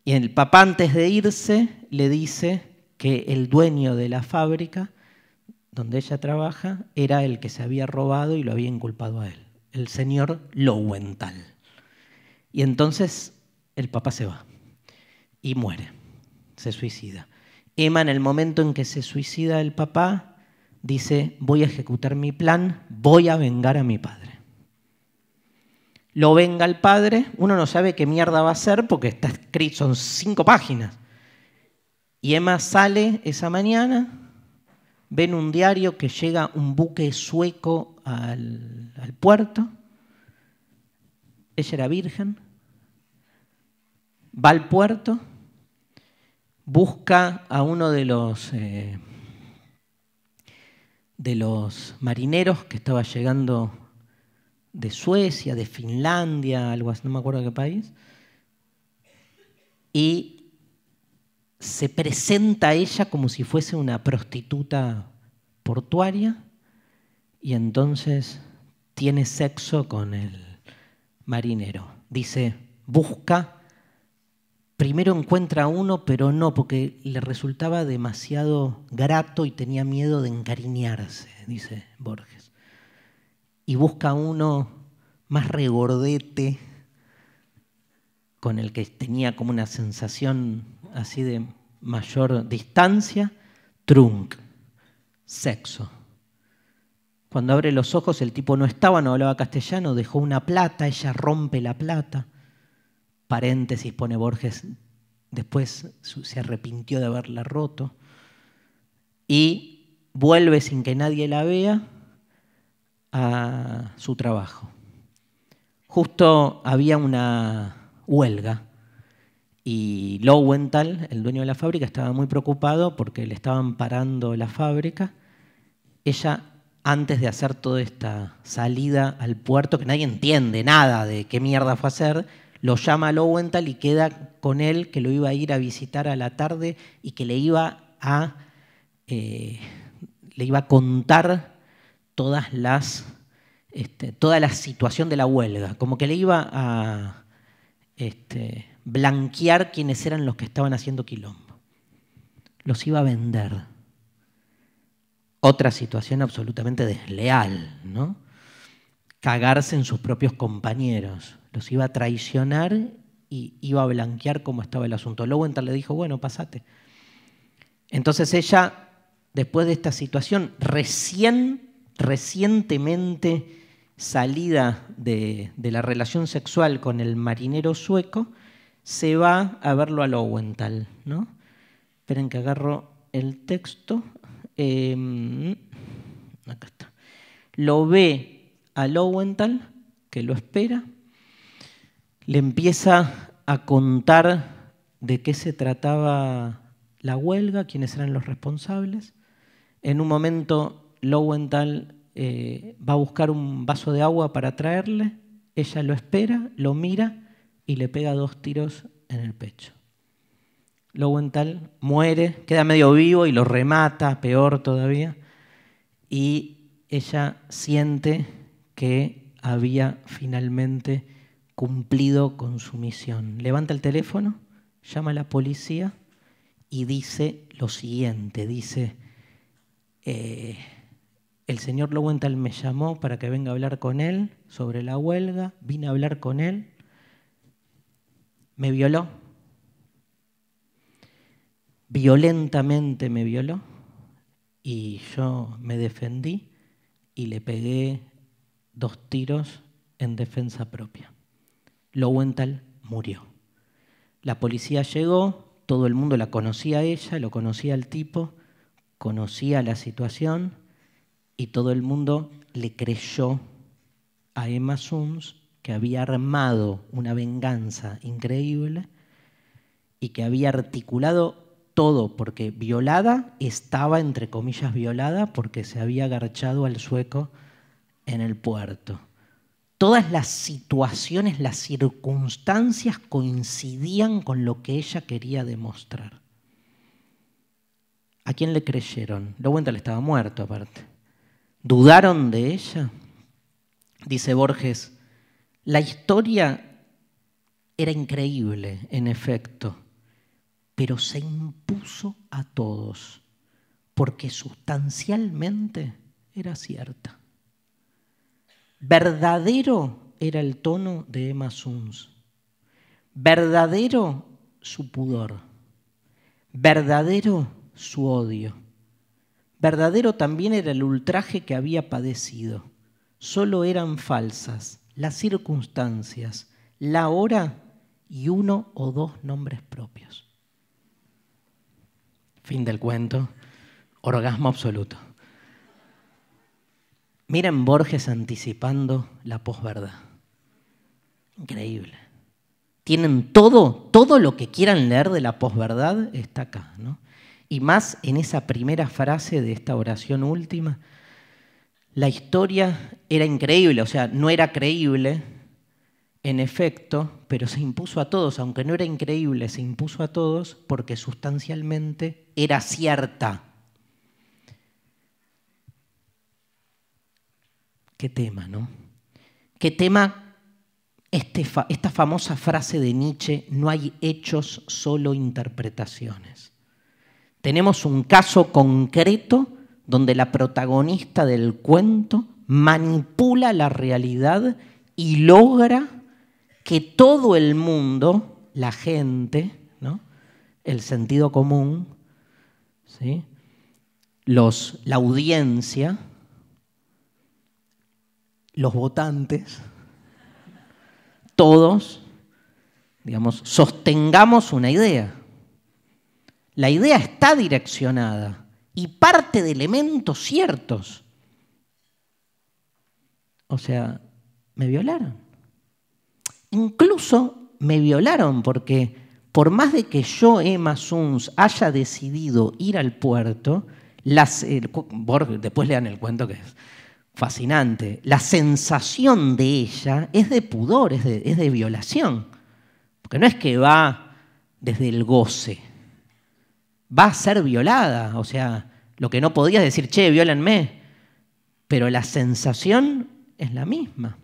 Y el papá antes de irse le dice que el dueño de la fábrica donde ella trabaja era el que se había robado y lo había inculpado a él, el señor Lowenthal. Y entonces el papá se va y muere, se suicida. Emma en el momento en que se suicida el papá dice, voy a ejecutar mi plan, voy a vengar a mi padre. Lo venga el padre, uno no sabe qué mierda va a ser porque está escrito, son cinco páginas. Y Emma sale esa mañana, ven un diario que llega un buque sueco al, puerto, ella era virgen, va al puerto, busca a uno de los, eh, de los marineros que estaba llegando de Suecia, de Finlandia, algo así, no me acuerdo qué país, y se presenta a ella como si fuese una prostituta portuaria y entonces tiene sexo con el marinero. Dice, busca, primero encuentra a uno, pero no, porque le resultaba demasiado grato y tenía miedo de encariñarse, dice Borges. Y busca a uno más regordete, con el que tenía como una sensación así de mayor distancia, trunk, sexo. Cuando abre los ojos, el tipo no estaba, no hablaba castellano, dejó una plata, ella rompe la plata. Paréntesis pone Borges, después se arrepintió de haberla roto. Y vuelve sin que nadie la vea a su trabajo. Justo había una huelga y Lowenthal, el dueño de la fábrica, estaba muy preocupado porque le estaban parando la fábrica. Ella, antes de hacer toda esta salida al puerto, que nadie entiende nada de qué mierda fue a hacer, lo llama a Lowenthal y queda con él que lo iba a ir a visitar a la tarde y que le iba a, eh, le iba a contar todas las, este, toda la situación de la huelga, como que le iba a... Este, blanquear quienes eran los que estaban haciendo quilombo. Los iba a vender. Otra situación absolutamente desleal, ¿no? Cagarse en sus propios compañeros. Los iba a traicionar y iba a blanquear cómo estaba el asunto. Lowenthal le dijo, bueno, pasate. Entonces ella, después de esta situación, recién, recientemente salida de la relación sexual con el marinero sueco, se va a verlo a Lowenthal, ¿no? Esperen que agarro el texto. Em, acá está. Lo ve a Lowenthal que lo espera, le empieza a contar de qué se trataba la huelga, quiénes eran los responsables. En un momento, Lowenthal eh, va a buscar un vaso de agua para traerle, ella lo espera, lo mira y le pega dos tiros en el pecho. Lowenthal muere, queda medio vivo y lo remata, peor todavía, y ella siente que había finalmente cumplido con su misión. Levanta el teléfono, llama a la policía y dice lo siguiente, dice, eh, el señor Lowenthal me llamó para que venga a hablar con él sobre la huelga, vine a hablar con él, me violó. Violentamente me violó y yo me defendí y le pegué dos tiros en defensa propia. Lowenthal murió. La policía llegó, todo el mundo la conocía a ella, lo conocía al tipo, conocía la situación y todo el mundo le creyó a Emma Sums que había armado una venganza increíble y que había articulado todo, porque violada estaba, entre comillas, violada porque se había agarchado al sueco en el puerto. Todas las situaciones, las circunstancias coincidían con lo que ella quería demostrar. ¿A quién le creyeron? Lo cuenta, estaba muerto aparte. ¿Dudaron de ella? Dice Borges, la historia era increíble, en efecto, pero se impuso a todos porque sustancialmente era cierta. Verdadero era el tono de Emma Suns, verdadero su pudor, verdadero su odio, verdadero también era el ultraje que había padecido, solo eran falsas las circunstancias, la hora y uno o dos nombres propios. Fin del cuento. Orgasmo absoluto. Miren Borges anticipando la posverdad. Increíble. Tienen todo, todo lo que quieran leer de la posverdad está acá, Y más en esa primera frase de esta oración última, la historia era increíble, o sea, no era creíble, en efecto, pero se impuso a todos, aunque no era increíble, se impuso a todos porque sustancialmente era cierta. Qué tema, ¿no? Qué tema este esta famosa frase de Nietzsche, no hay hechos, solo interpretaciones. Tenemos un caso concreto donde la protagonista del cuento manipula la realidad y logra que todo el mundo, la gente, el sentido común, la audiencia, los votantes, todos, digamos, sostengamos una idea. La idea está direccionada y parte de elementos ciertos. O sea, me violaron. Incluso me violaron porque por más de que yo, Emma Suns, haya decidido ir al puerto, las, después lean el cuento que es fascinante, la sensación de ella es de pudor, es de violación, porque no es que va desde el goce, va a ser violada. O sea, lo que no podías decir, che, violenme. Pero la sensación es la misma.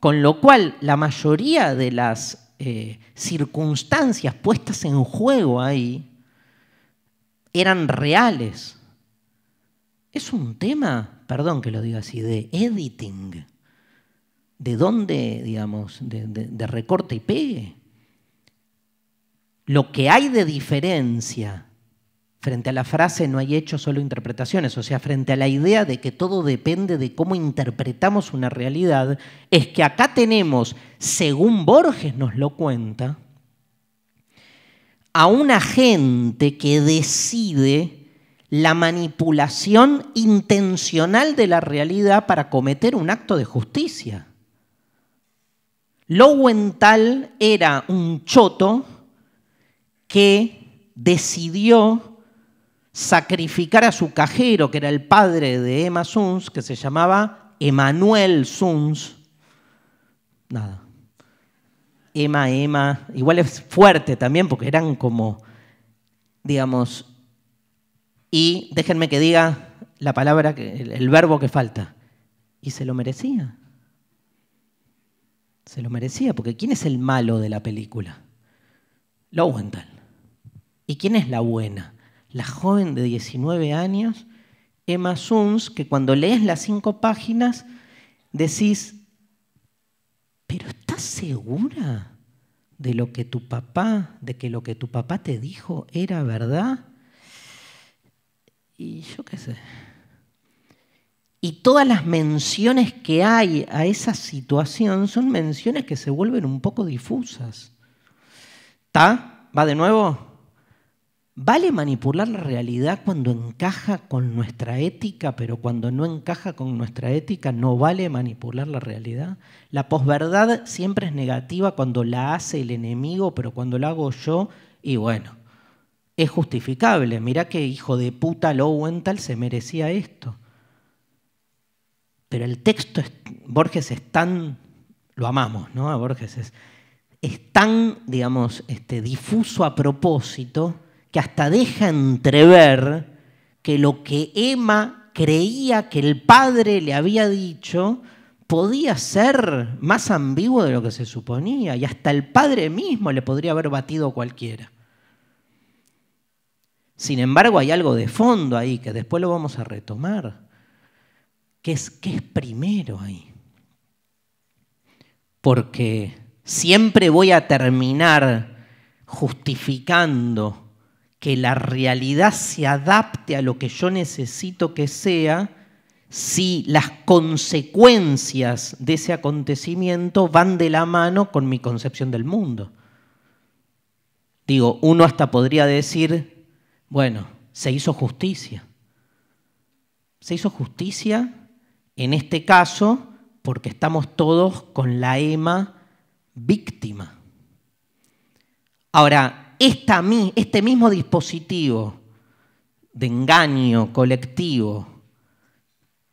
Con lo cual, la mayoría de las eh, circunstancias puestas en juego ahí eran reales. Es un tema, perdón que lo diga así, de editing. ¿De dónde, digamos, de, de recorte y pegue? Lo que hay de diferencia Frente a la frase no hay hechos, solo interpretaciones. O sea, frente a la idea de que todo depende de cómo interpretamos una realidad, es que acá tenemos, según Borges nos lo cuenta, a un agente que decide la manipulación intencional de la realidad para cometer un acto de justicia. Lowenthal era un choto que decidió sacrificar a su cajero, que era el padre de Emma Suns, que se llamaba Emanuel Suns. Nada. Emma, Emma, igual es fuerte también porque eran como, digamos, y déjenme que diga la palabra, el verbo que falta. Y se lo merecía. Se lo merecía, porque ¿quién es el malo de la película? Tal. ¿Y quién es la buena? la joven de 19 años, Emma Suns, que cuando lees las cinco páginas decís, pero ¿estás segura de lo que tu papá, de que lo que tu papá te dijo era verdad? Y yo qué sé. Y todas las menciones que hay a esa situación son menciones que se vuelven un poco difusas. ¿Está? ¿Va de nuevo? ¿Vale manipular la realidad cuando encaja con nuestra ética, pero cuando no encaja con nuestra ética no vale manipular la realidad? La posverdad siempre es negativa cuando la hace el enemigo, pero cuando la hago yo, y bueno, es justificable. Mirá que hijo de puta Lowenthal se merecía esto. Pero el texto, Borges es tan, lo amamos, ¿no? A Borges es, es tan, digamos, este, difuso a propósito que hasta deja entrever que lo que Emma creía que el padre le había dicho podía ser más ambiguo de lo que se suponía y hasta el padre mismo le podría haber batido cualquiera. Sin embargo, hay algo de fondo ahí que después lo vamos a retomar. que es, que es primero ahí? Porque siempre voy a terminar justificando que la realidad se adapte a lo que yo necesito que sea si las consecuencias de ese acontecimiento van de la mano con mi concepción del mundo. Digo, uno hasta podría decir, bueno, se hizo justicia. Se hizo justicia en este caso porque estamos todos con la EMA víctima. Ahora, este mismo dispositivo de engaño colectivo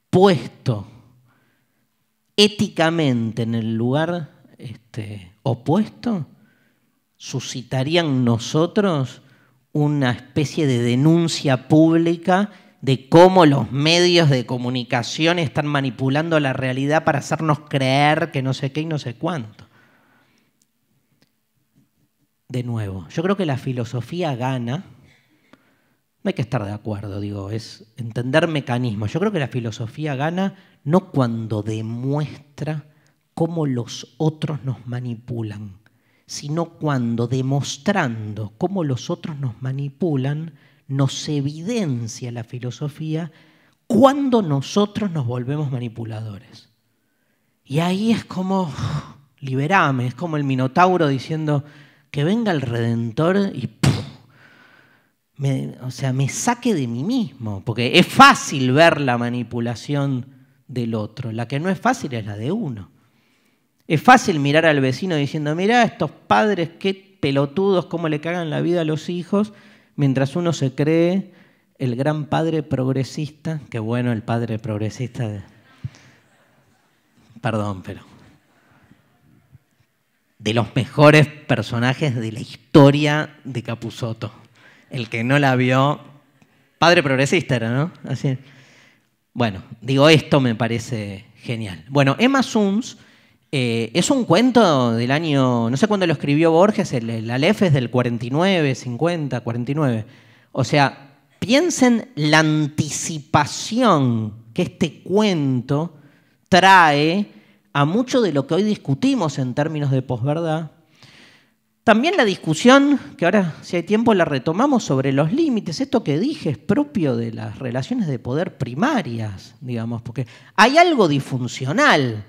puesto éticamente en el lugar este, opuesto, suscitaría en nosotros una especie de denuncia pública de cómo los medios de comunicación están manipulando la realidad para hacernos creer que no sé qué y no sé cuánto de nuevo, yo creo que la filosofía gana. No hay que estar de acuerdo, digo, es entender mecanismos. Yo creo que la filosofía gana no cuando demuestra cómo los otros nos manipulan, sino cuando demostrando cómo los otros nos manipulan, nos evidencia la filosofía cuando nosotros nos volvemos manipuladores. Y ahí es como, liberame, es como el Minotauro diciendo, que venga el Redentor y Me, o sea, me saque de mí mismo, porque es fácil ver la manipulación del otro, la que no es fácil es la de uno. Es fácil mirar al vecino diciendo, mirá, estos padres, qué pelotudos, cómo le cagan la vida a los hijos, mientras uno se cree el gran padre progresista, Qué bueno el padre progresista, perdón, pero de los mejores personajes de la historia de Capusoto. El que no la vio, padre progresista era, ¿no? Así. Bueno, digo, esto me parece genial. Bueno, Emma Sums eh, es un cuento del año, no sé cuándo lo escribió Borges, el, el es del 49, 50, 49. O sea, piensen la anticipación que este cuento trae a mucho de lo que hoy discutimos en términos de posverdad. También la discusión, que ahora si hay tiempo la retomamos, sobre los límites. Esto que dije es propio de las relaciones de poder primarias, digamos, porque hay algo disfuncional.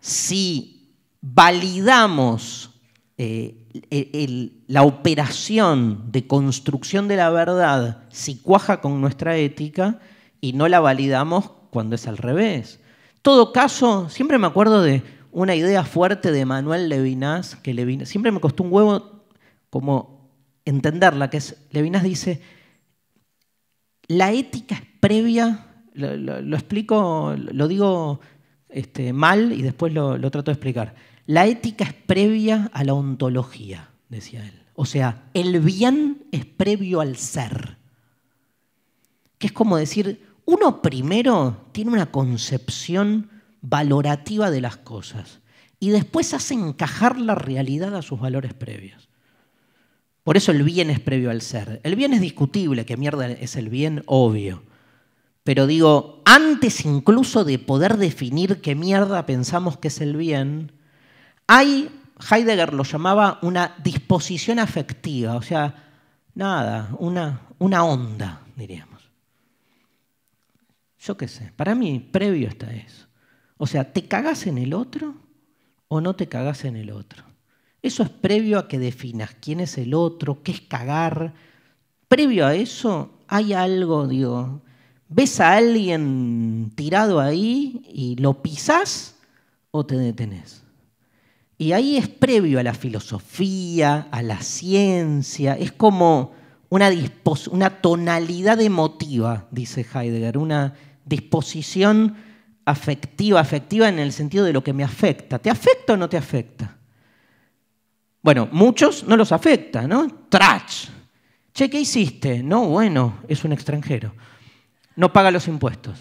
Si validamos eh, la operación de construcción de la verdad si cuaja con nuestra ética y no la validamos cuando es al revés todo caso, siempre me acuerdo de una idea fuerte de Manuel Levinas, que Levinas, siempre me costó un huevo como entenderla, que es, Levinas dice, la ética es previa, lo, explico, lo digo este, mal y después lo trato de explicar. La ética es previa a la ontología, decía él. O sea, el bien es previo al ser. Que es como decir, uno primero tiene una concepción valorativa de las cosas y después hace encajar la realidad a sus valores previos. Por eso el bien es previo al ser. El bien es discutible, que mierda es el bien, obvio. Pero digo, antes incluso de poder definir qué mierda pensamos que es el bien, hay, Heidegger lo llamaba una disposición afectiva, o sea, nada, una, una onda, diríamos. Yo qué sé, para mí previo está eso. O sea, ¿te cagás en el otro o no te cagás en el otro? Eso es previo a que definas quién es el otro, qué es cagar. Previo a eso hay algo, digo, ves a alguien tirado ahí y lo pisás o te detenés. Y ahí es previo a la filosofía, a la ciencia, es como una, una tonalidad emotiva, dice Heidegger, una disposición afectiva, afectiva en el sentido de lo que me afecta. ¿Te afecta o no te afecta? Bueno, muchos no los afecta, ¿no? Trash. Che, ¿qué hiciste? No, bueno, es un extranjero. No paga los impuestos.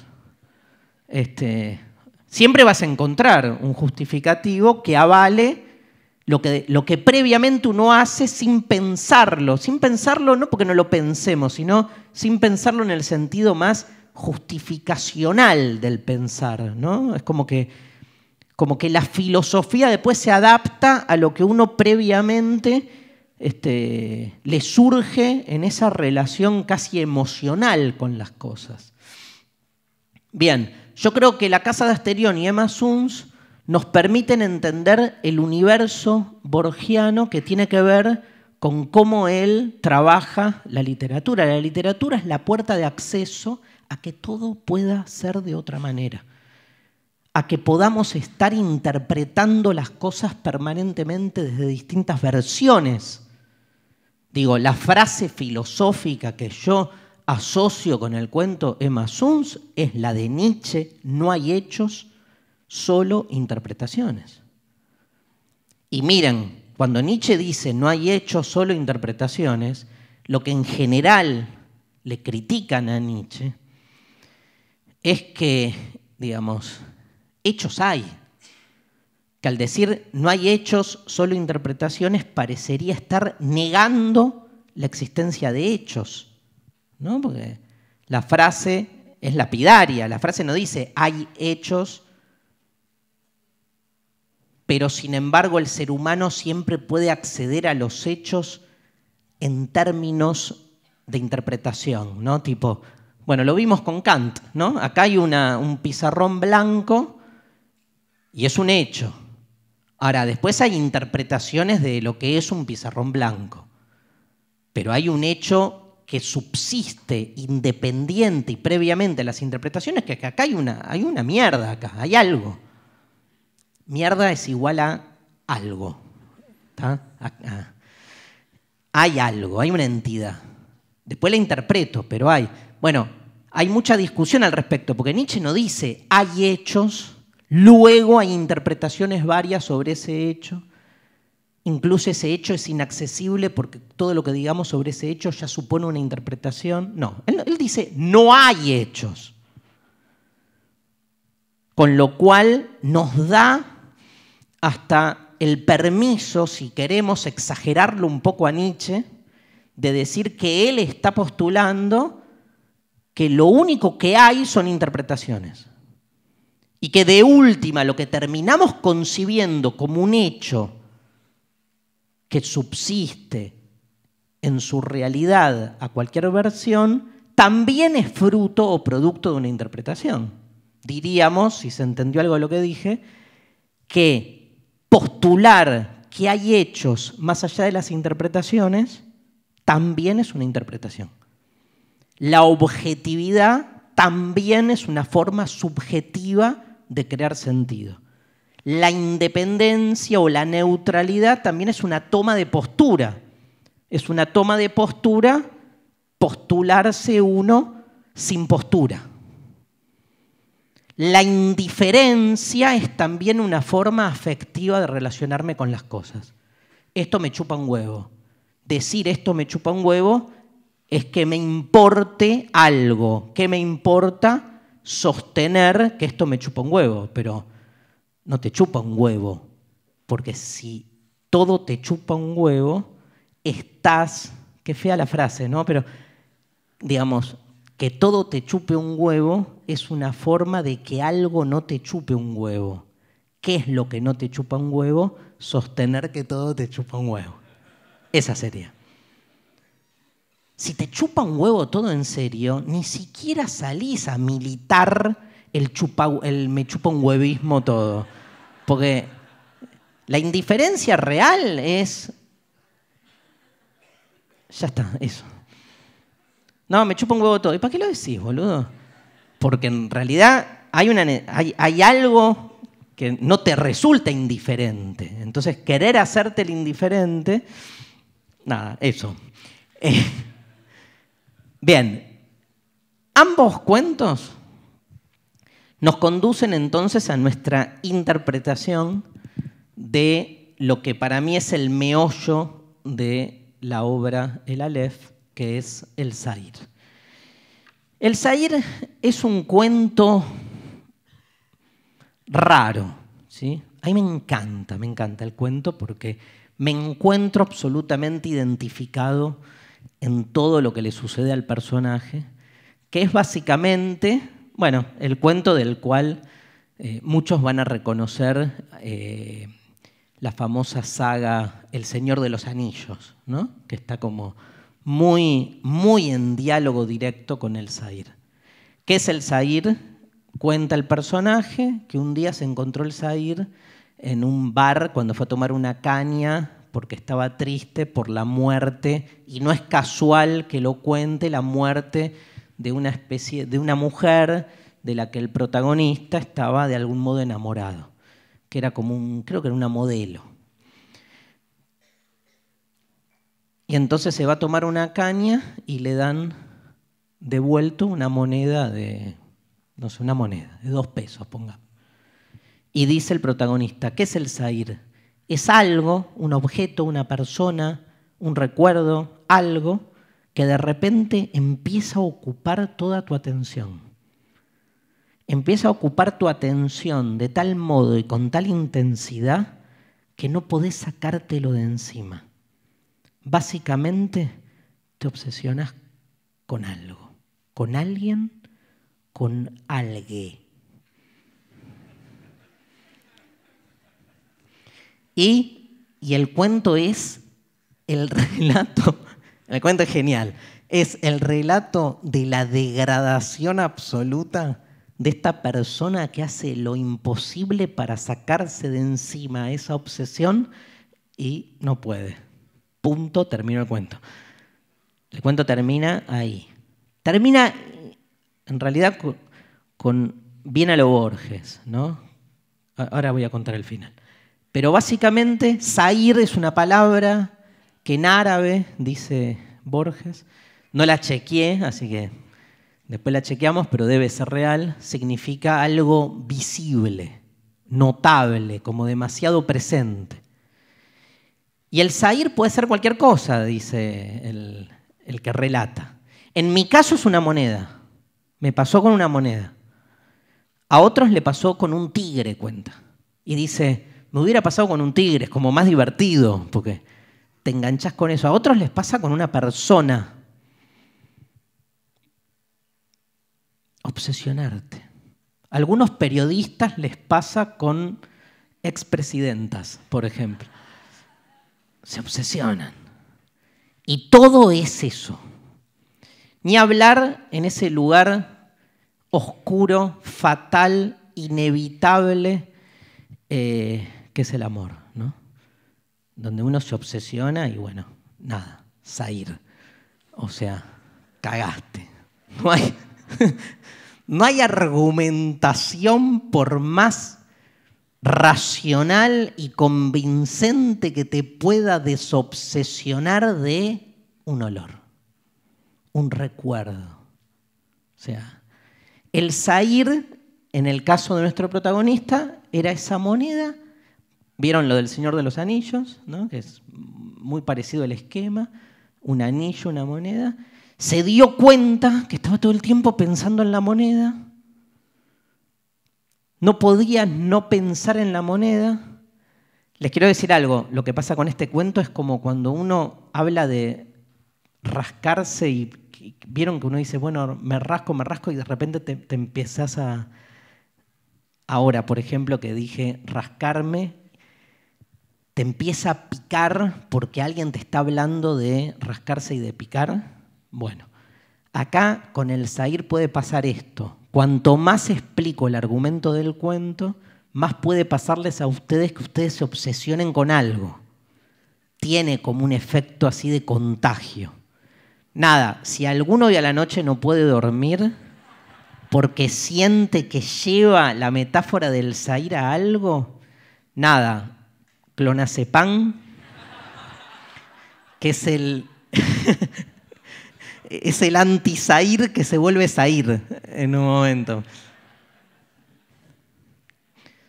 Este, siempre vas a encontrar un justificativo que avale lo que, lo que previamente uno hace sin pensarlo. Sin pensarlo, no porque no lo pensemos, sino sin pensarlo en el sentido más justificacional del pensar, ¿no? Es como que, como que la filosofía después se adapta a lo que uno previamente este, le surge en esa relación casi emocional con las cosas. Bien, yo creo que la Casa de Asterión y Emma Suns nos permiten entender el universo borgiano que tiene que ver con cómo él trabaja la literatura. La literatura es la puerta de acceso a que todo pueda ser de otra manera, a que podamos estar interpretando las cosas permanentemente desde distintas versiones. Digo, la frase filosófica que yo asocio con el cuento Emma Suns es la de Nietzsche, no hay hechos, solo interpretaciones. Y miren, cuando Nietzsche dice no hay hechos, solo interpretaciones, lo que en general le critican a Nietzsche es que, digamos, hechos hay, que al decir no hay hechos, solo interpretaciones, parecería estar negando la existencia de hechos, ¿no? Porque la frase es lapidaria, la frase no dice hay hechos, pero sin embargo el ser humano siempre puede acceder a los hechos en términos de interpretación, ¿no? Tipo, bueno, lo vimos con Kant, ¿no? Acá hay una, un pizarrón blanco y es un hecho. Ahora, después hay interpretaciones de lo que es un pizarrón blanco, pero hay un hecho que subsiste independiente y previamente a las interpretaciones, que acá hay una, hay una mierda, acá hay algo. Mierda es igual a algo. Hay algo, hay una entidad. Después la interpreto, pero hay. Bueno, hay mucha discusión al respecto, porque Nietzsche no dice hay hechos, luego hay interpretaciones varias sobre ese hecho, incluso ese hecho es inaccesible porque todo lo que digamos sobre ese hecho ya supone una interpretación. No, él, dice no hay hechos. Con lo cual nos da hasta el permiso, si queremos exagerarlo un poco a Nietzsche, de decir que él está postulando que lo único que hay son interpretaciones. Y que de última lo que terminamos concibiendo como un hecho que subsiste en su realidad a cualquier versión, también es fruto o producto de una interpretación. Diríamos, si se entendió algo de lo que dije, que postular que hay hechos más allá de las interpretaciones también es una interpretación. La objetividad también es una forma subjetiva de crear sentido. La independencia o la neutralidad también es una toma de postura. Es una toma de postura postularse uno sin postura. La indiferencia es también una forma afectiva de relacionarme con las cosas. Esto me chupa un huevo. Decir esto me chupa un huevo es que me importe algo, que me importa sostener que esto me chupa un huevo, pero no te chupa un huevo, porque si todo te chupa un huevo, estás, qué fea la frase, ¿no? Pero digamos, que todo te chupe un huevo es una forma de que algo no te chupe un huevo. ¿Qué es lo que no te chupa un huevo? Sostener que todo te chupa un huevo. Esa sería si te chupa un huevo todo en serio, ni siquiera salís a militar el, me chupa un huevismo todo. Porque la indiferencia real es... Ya está, eso. No, me chupa un huevo todo. ¿Y para qué lo decís, boludo? Porque en realidad hay, algo que no te resulta indiferente. Entonces, querer hacerte el indiferente, nada, eso. Eh, Bien, ambos cuentos nos conducen entonces a nuestra interpretación de lo que para mí es el meollo de la obra El Aleph, que es El Zair. El Zair es un cuento raro, ¿sí? A mí me encanta, me encanta el cuento porque me encuentro absolutamente identificado en todo lo que le sucede al personaje, que es básicamente, bueno, el cuento del cual eh, muchos van a reconocer eh, la famosa saga El Señor de los Anillos, que está como muy, muy en diálogo directo con el Zahir. ¿Qué es el Zair? Cuenta el personaje que un día se encontró el Zahir en un bar cuando fue a tomar una caña porque estaba triste por la muerte, y no es casual que lo cuente, la muerte de una especie, de una mujer de la que el protagonista estaba de algún modo enamorado, que era como un, creo que era una modelo. Y entonces se va a tomar una caña y le dan devuelto una moneda de, no sé, una moneda, de dos pesos, ponga. Y dice el protagonista, ¿qué es el Zair? es algo, un objeto, una persona, un recuerdo, algo que de repente empieza a ocupar toda tu atención. Empieza a ocupar tu atención de tal modo y con tal intensidad que no podés sacártelo de encima. Básicamente te obsesionas con algo, con alguien, con alguien Y, el cuento es el *laughs* relato, el cuento es genial, es el relato de la degradación absoluta de esta persona que hace lo imposible para sacarse de encima esa obsesión y no puede. Punto, termino el cuento. El cuento termina ahí. Termina en realidad con, con bien a lo Borges, ¿no? Ahora voy a contar el final. Pero básicamente, sair es una palabra que en árabe, dice Borges, no la chequeé, así que después la chequeamos, pero debe ser real, significa algo visible, notable, como demasiado presente. Y el sair puede ser cualquier cosa, dice el que relata. En mi caso es una moneda. Me pasó con una moneda. A otros le pasó con un tigre, cuenta. Y dice, me hubiera pasado con un tigre, es como más divertido, porque te enganchas con eso. A otros les pasa con una persona. Obsesionarte. A algunos periodistas les pasa con expresidentas, por ejemplo. Se obsesionan. Y todo es eso. Ni hablar en ese lugar oscuro, fatal, inevitable, eh, que es el amor, ¿no? Donde uno se obsesiona y bueno, nada, Sair. O sea, cagaste. No hay, *laughs* no hay argumentación por más racional y convincente que te pueda desobsesionar de un olor, un recuerdo. O sea, el sair, en el caso de nuestro protagonista, era esa moneda Vieron lo del Señor de los Anillos, ¿no? que es muy parecido al esquema, un anillo, una moneda. Se dio cuenta que estaba todo el tiempo pensando en la moneda. No podía no pensar en la moneda. Les quiero decir algo, lo que pasa con este cuento es como cuando uno habla de rascarse y, vieron que uno dice, bueno, me rasco, me rasco y de repente te, te empiezas a... Ahora, por ejemplo, que dije rascarme te empieza a picar porque alguien te está hablando de rascarse y de picar? Bueno, acá con el sair puede pasar esto. Cuanto más explico el argumento del cuento, más puede pasarles a ustedes que ustedes se obsesionen con algo. Tiene como un efecto así de contagio. Nada, si alguno de a la noche no puede dormir porque siente que lleva la metáfora del sair a algo, nada, clonazepam, que es el, *laughs* es el anti que se vuelve Zair en un momento.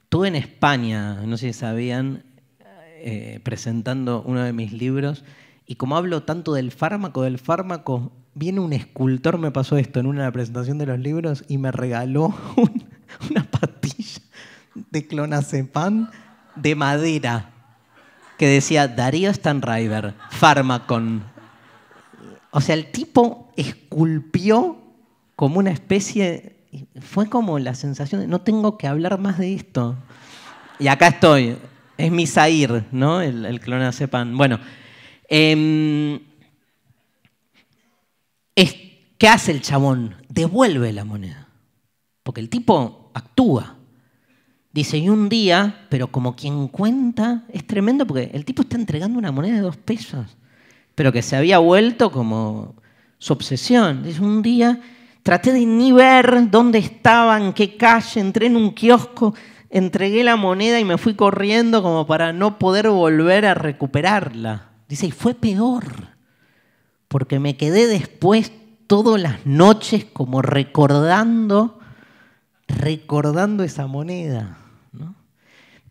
Estuve en España, no sé si sabían, eh, presentando uno de mis libros, y como hablo tanto del fármaco, del fármaco, viene un escultor, me pasó esto en una de presentación de los libros, y me regaló *laughs* una patilla de clonazepam de madera que decía Darío Stanriver, Pharmacon. O sea, el tipo esculpió como una especie, fue como la sensación de no tengo que hablar más de esto. Y acá estoy, es Misair, ¿no? El, el sepan Bueno, em, es, ¿qué hace el chabón? Devuelve la moneda, porque el tipo actúa. Dice, y un día, pero como quien cuenta, es tremendo porque el tipo está entregando una moneda de dos pesos, pero que se había vuelto como su obsesión. Dice, un día traté de ni ver dónde estaba, en qué calle, entré en un kiosco, entregué la moneda y me fui corriendo como para no poder volver a recuperarla. Dice, y fue peor, porque me quedé después todas las noches como recordando, recordando esa moneda.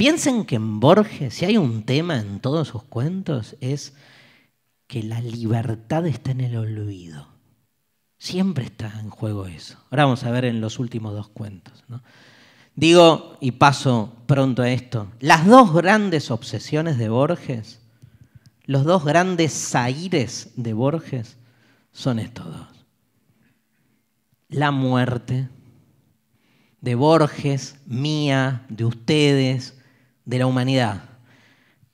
Piensen que en Borges, si hay un tema en todos sus cuentos, es que la libertad está en el olvido. Siempre está en juego eso. Ahora vamos a ver en los últimos dos cuentos. Digo, y paso pronto a esto, las dos grandes obsesiones de Borges, los dos grandes aires de Borges, son estos dos. La muerte de Borges, mía, de ustedes, de la humanidad.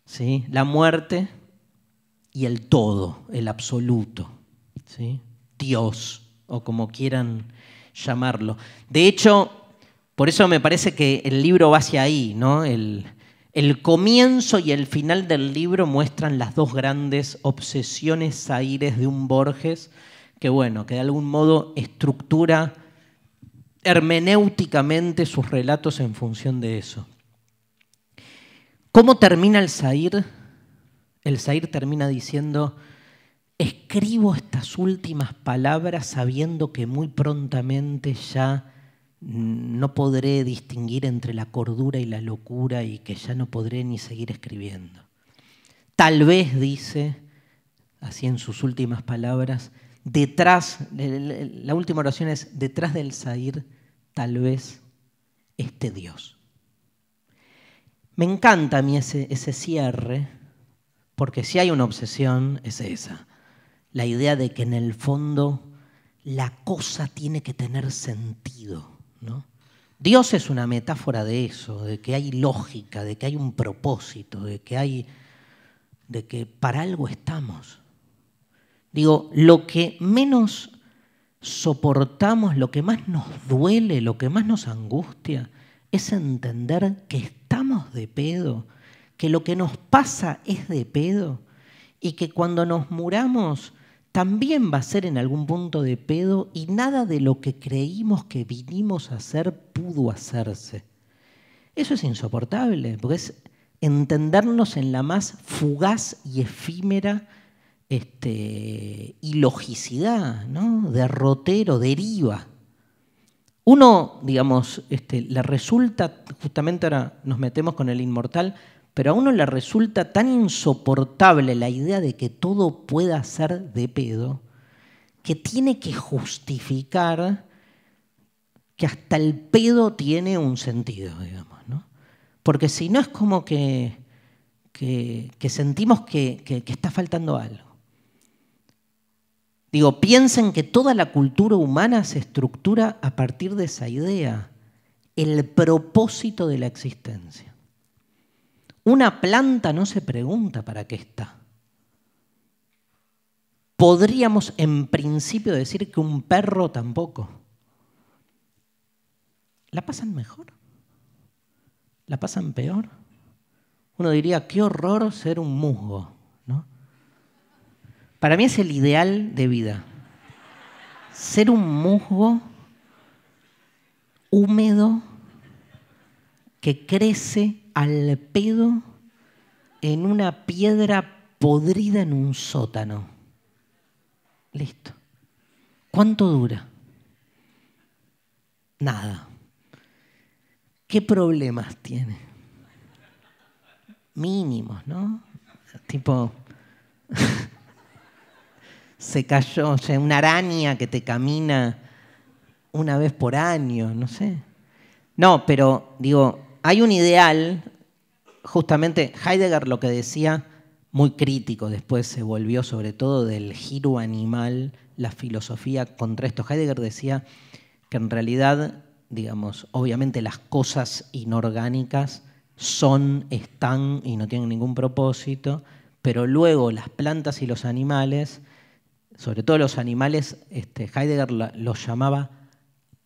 ¿sí? La muerte y el todo, el absoluto. ¿sí? Dios, o como quieran llamarlo. De hecho, por eso me parece que el libro va hacia ahí, ¿no? El, el comienzo y el final del libro muestran las dos grandes obsesiones aires de un Borges, que bueno, que de algún modo estructura hermenéuticamente sus relatos en función de eso. ¿Cómo termina el Zair? El Zair termina diciendo, escribo estas últimas palabras sabiendo que muy prontamente ya no podré distinguir entre la cordura y la locura y que ya no podré ni seguir escribiendo. Tal vez, dice, así en sus últimas palabras, detrás, la última oración es, detrás del Zair, tal vez este Dios. Me encanta a mí ese, ese cierre, porque si hay una obsesión, es esa. La idea de que en el fondo la cosa tiene que tener sentido. ¿no? Dios es una metáfora de eso, de que hay lógica, de que hay un propósito, de que hay. de que para algo estamos. Digo, lo que menos soportamos, lo que más nos duele, lo que más nos angustia, es entender que estamos de pedo, que lo que nos pasa es de pedo y que cuando nos muramos también va a ser en algún punto de pedo y nada de lo que creímos que vinimos a hacer pudo hacerse. Eso es insoportable, porque es entendernos en la más fugaz y efímera este, ilogicidad, derrotero, deriva uno, digamos, este, le resulta, justamente ahora nos metemos con el inmortal, pero a uno le resulta tan insoportable la idea de que todo pueda ser de pedo, que tiene que justificar que hasta el pedo tiene un sentido, digamos, ¿no? Porque si no es como que, que, sentimos que, que está faltando algo. Digo, piensen que toda la cultura humana se estructura a partir de esa idea, el propósito de la existencia. Una planta no se pregunta para qué está. Podríamos en principio decir que un perro tampoco. ¿La pasan mejor? ¿La pasan peor? Uno diría, qué horror ser un musgo. Para mí es el ideal de vida. Ser un musgo húmedo que crece al pedo en una piedra podrida en un sótano. Listo. ¿Cuánto dura? Nada. ¿Qué problemas tiene? Mínimos, ¿no? Tipo, *laughs* se cayó, o sea, una araña que te camina una vez por año, no sé. No, pero digo, hay un ideal, justamente Heidegger lo que decía, muy crítico después se volvió sobre todo del giro animal, la filosofía contra esto. Heidegger decía que en realidad, digamos, obviamente las cosas inorgánicas son, están y no tienen ningún propósito, pero luego las plantas y los animales sobre todo los animales, este, Heidegger los llamaba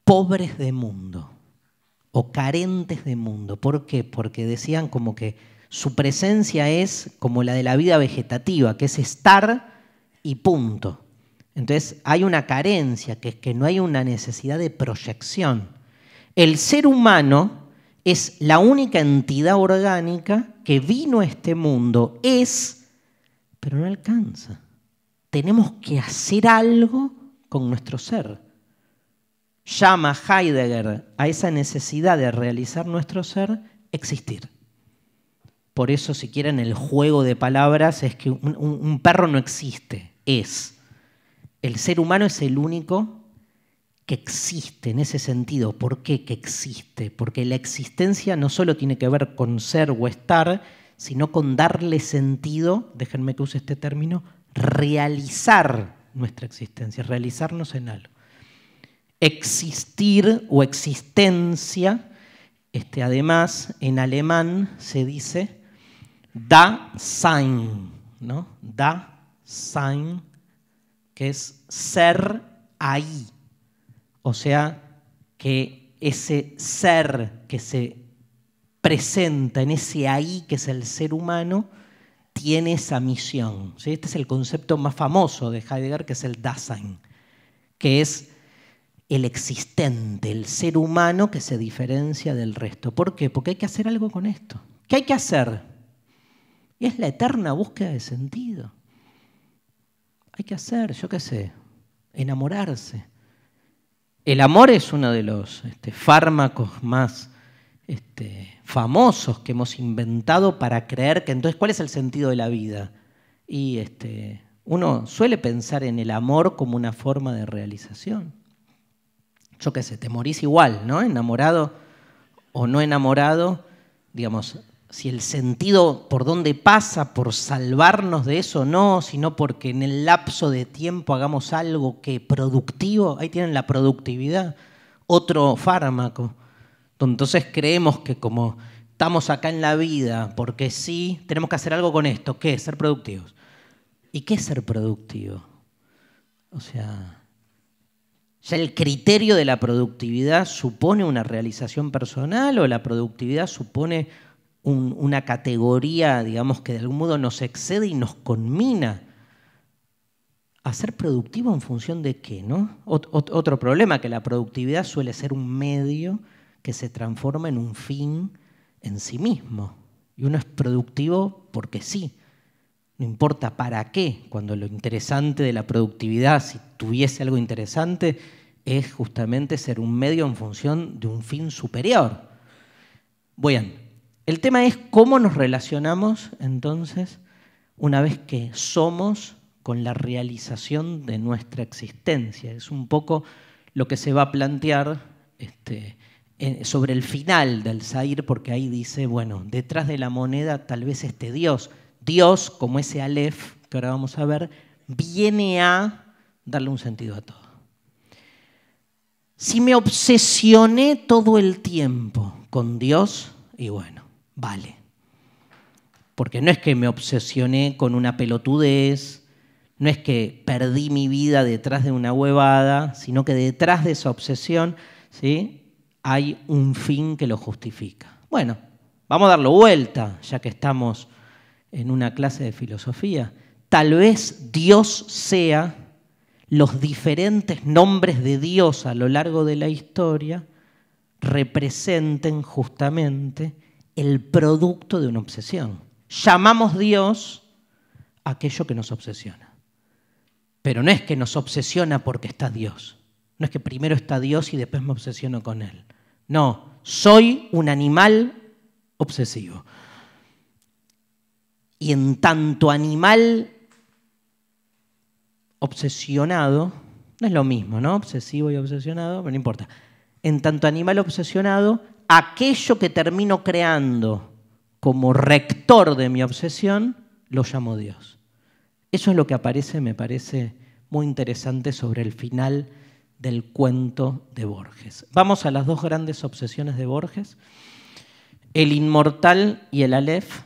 pobres de mundo o carentes de mundo. ¿Por qué? Porque decían como que su presencia es como la de la vida vegetativa, que es estar y punto. Entonces hay una carencia, que es que no hay una necesidad de proyección. El ser humano es la única entidad orgánica que vino a este mundo, es, pero no alcanza tenemos que hacer algo con nuestro ser. Llama Heidegger a esa necesidad de realizar nuestro ser existir. Por eso, si quieren, el juego de palabras es que un, perro no existe, es. El ser humano es el único que existe en ese sentido. ¿Por qué que existe? Porque la existencia no solo tiene que ver con ser o estar, sino con darle sentido, déjenme que use este término, realizar nuestra existencia, realizarnos en algo. Existir o existencia, este, además en alemán se dice da sein, ¿no? Da sein, que es ser ahí. O sea, que ese ser que se presenta en ese ahí que es el ser humano, tiene esa misión. Este es el concepto más famoso de Heidegger, que es el Dasein, que es el existente, el ser humano que se diferencia del resto. ¿Por qué? Porque hay que hacer algo con esto. ¿Qué hay que hacer? es la eterna búsqueda de sentido. Hay que hacer, yo qué sé, enamorarse. El amor es uno de los este, fármacos más este, famosos que hemos inventado para creer que entonces, ¿cuál es el sentido de la vida? Y este, uno suele pensar en el amor como una forma de realización. Yo qué sé, te morís igual, ¿no? Enamorado o no enamorado, digamos, si el sentido por dónde pasa, por salvarnos de eso, no, sino porque en el lapso de tiempo hagamos algo que productivo, ahí tienen la productividad, otro fármaco. Entonces creemos que como estamos acá en la vida, porque sí, tenemos que hacer algo con esto. ¿Qué? Ser productivos. ¿Y qué es ser productivo? O sea, ya el criterio de la productividad supone una realización personal o la productividad supone una categoría, digamos, que de algún modo nos excede y nos conmina a ser productivo en función de qué, ¿no? otro problema, que la productividad suele ser un medio que se transforma en un fin en sí mismo. Y uno es productivo porque sí, no importa para qué, cuando lo interesante de la productividad, si tuviese algo interesante, es justamente ser un medio en función de un fin superior. Bueno, el tema es cómo nos relacionamos entonces una vez que somos con la realización de nuestra existencia. Es un poco lo que se va a plantear este, sobre el final del Zair, porque ahí dice, bueno, detrás de la moneda tal vez este Dios, Dios como ese Aleph, que ahora vamos a ver, viene a darle un sentido a todo. Si me obsesioné todo el tiempo con Dios, y bueno, vale. Porque no es que me obsesioné con una pelotudez, no es que perdí mi vida detrás de una huevada, sino que detrás de esa obsesión, ¿sí? hay un fin que lo justifica. Bueno, vamos a darlo vuelta, ya que estamos en una clase de filosofía. Tal vez Dios sea los diferentes nombres de Dios a lo largo de la historia representen justamente el producto de una obsesión. Llamamos Dios aquello que nos obsesiona. Pero no es que nos obsesiona porque está Dios. No es que primero está Dios y después me obsesiono con Él. No, soy un animal obsesivo. Y en tanto animal obsesionado, no es lo mismo, ¿no? Obsesivo y obsesionado, pero no importa. En tanto animal obsesionado, aquello que termino creando como rector de mi obsesión, lo llamo Dios. Eso es lo que aparece, me parece muy interesante sobre el final del cuento de Borges. Vamos a las dos grandes obsesiones de Borges, el inmortal y el Aleph.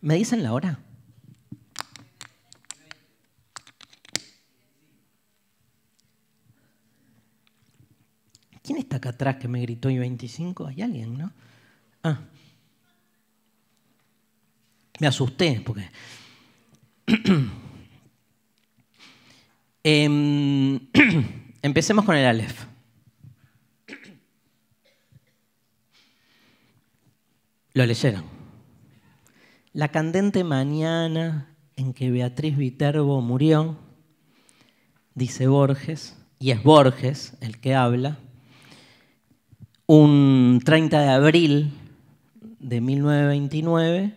¿Me dicen la hora? ¿Quién está acá atrás que me gritó y 25? Hay alguien, ¿no? Ah. Me asusté porque *clears throat* Em, *clears throat* empecemos con el Aleph. Lo leyeron. La candente mañana en que Beatriz Viterbo murió, dice Borges, y es Borges el que habla, un 30 de abril de 1929,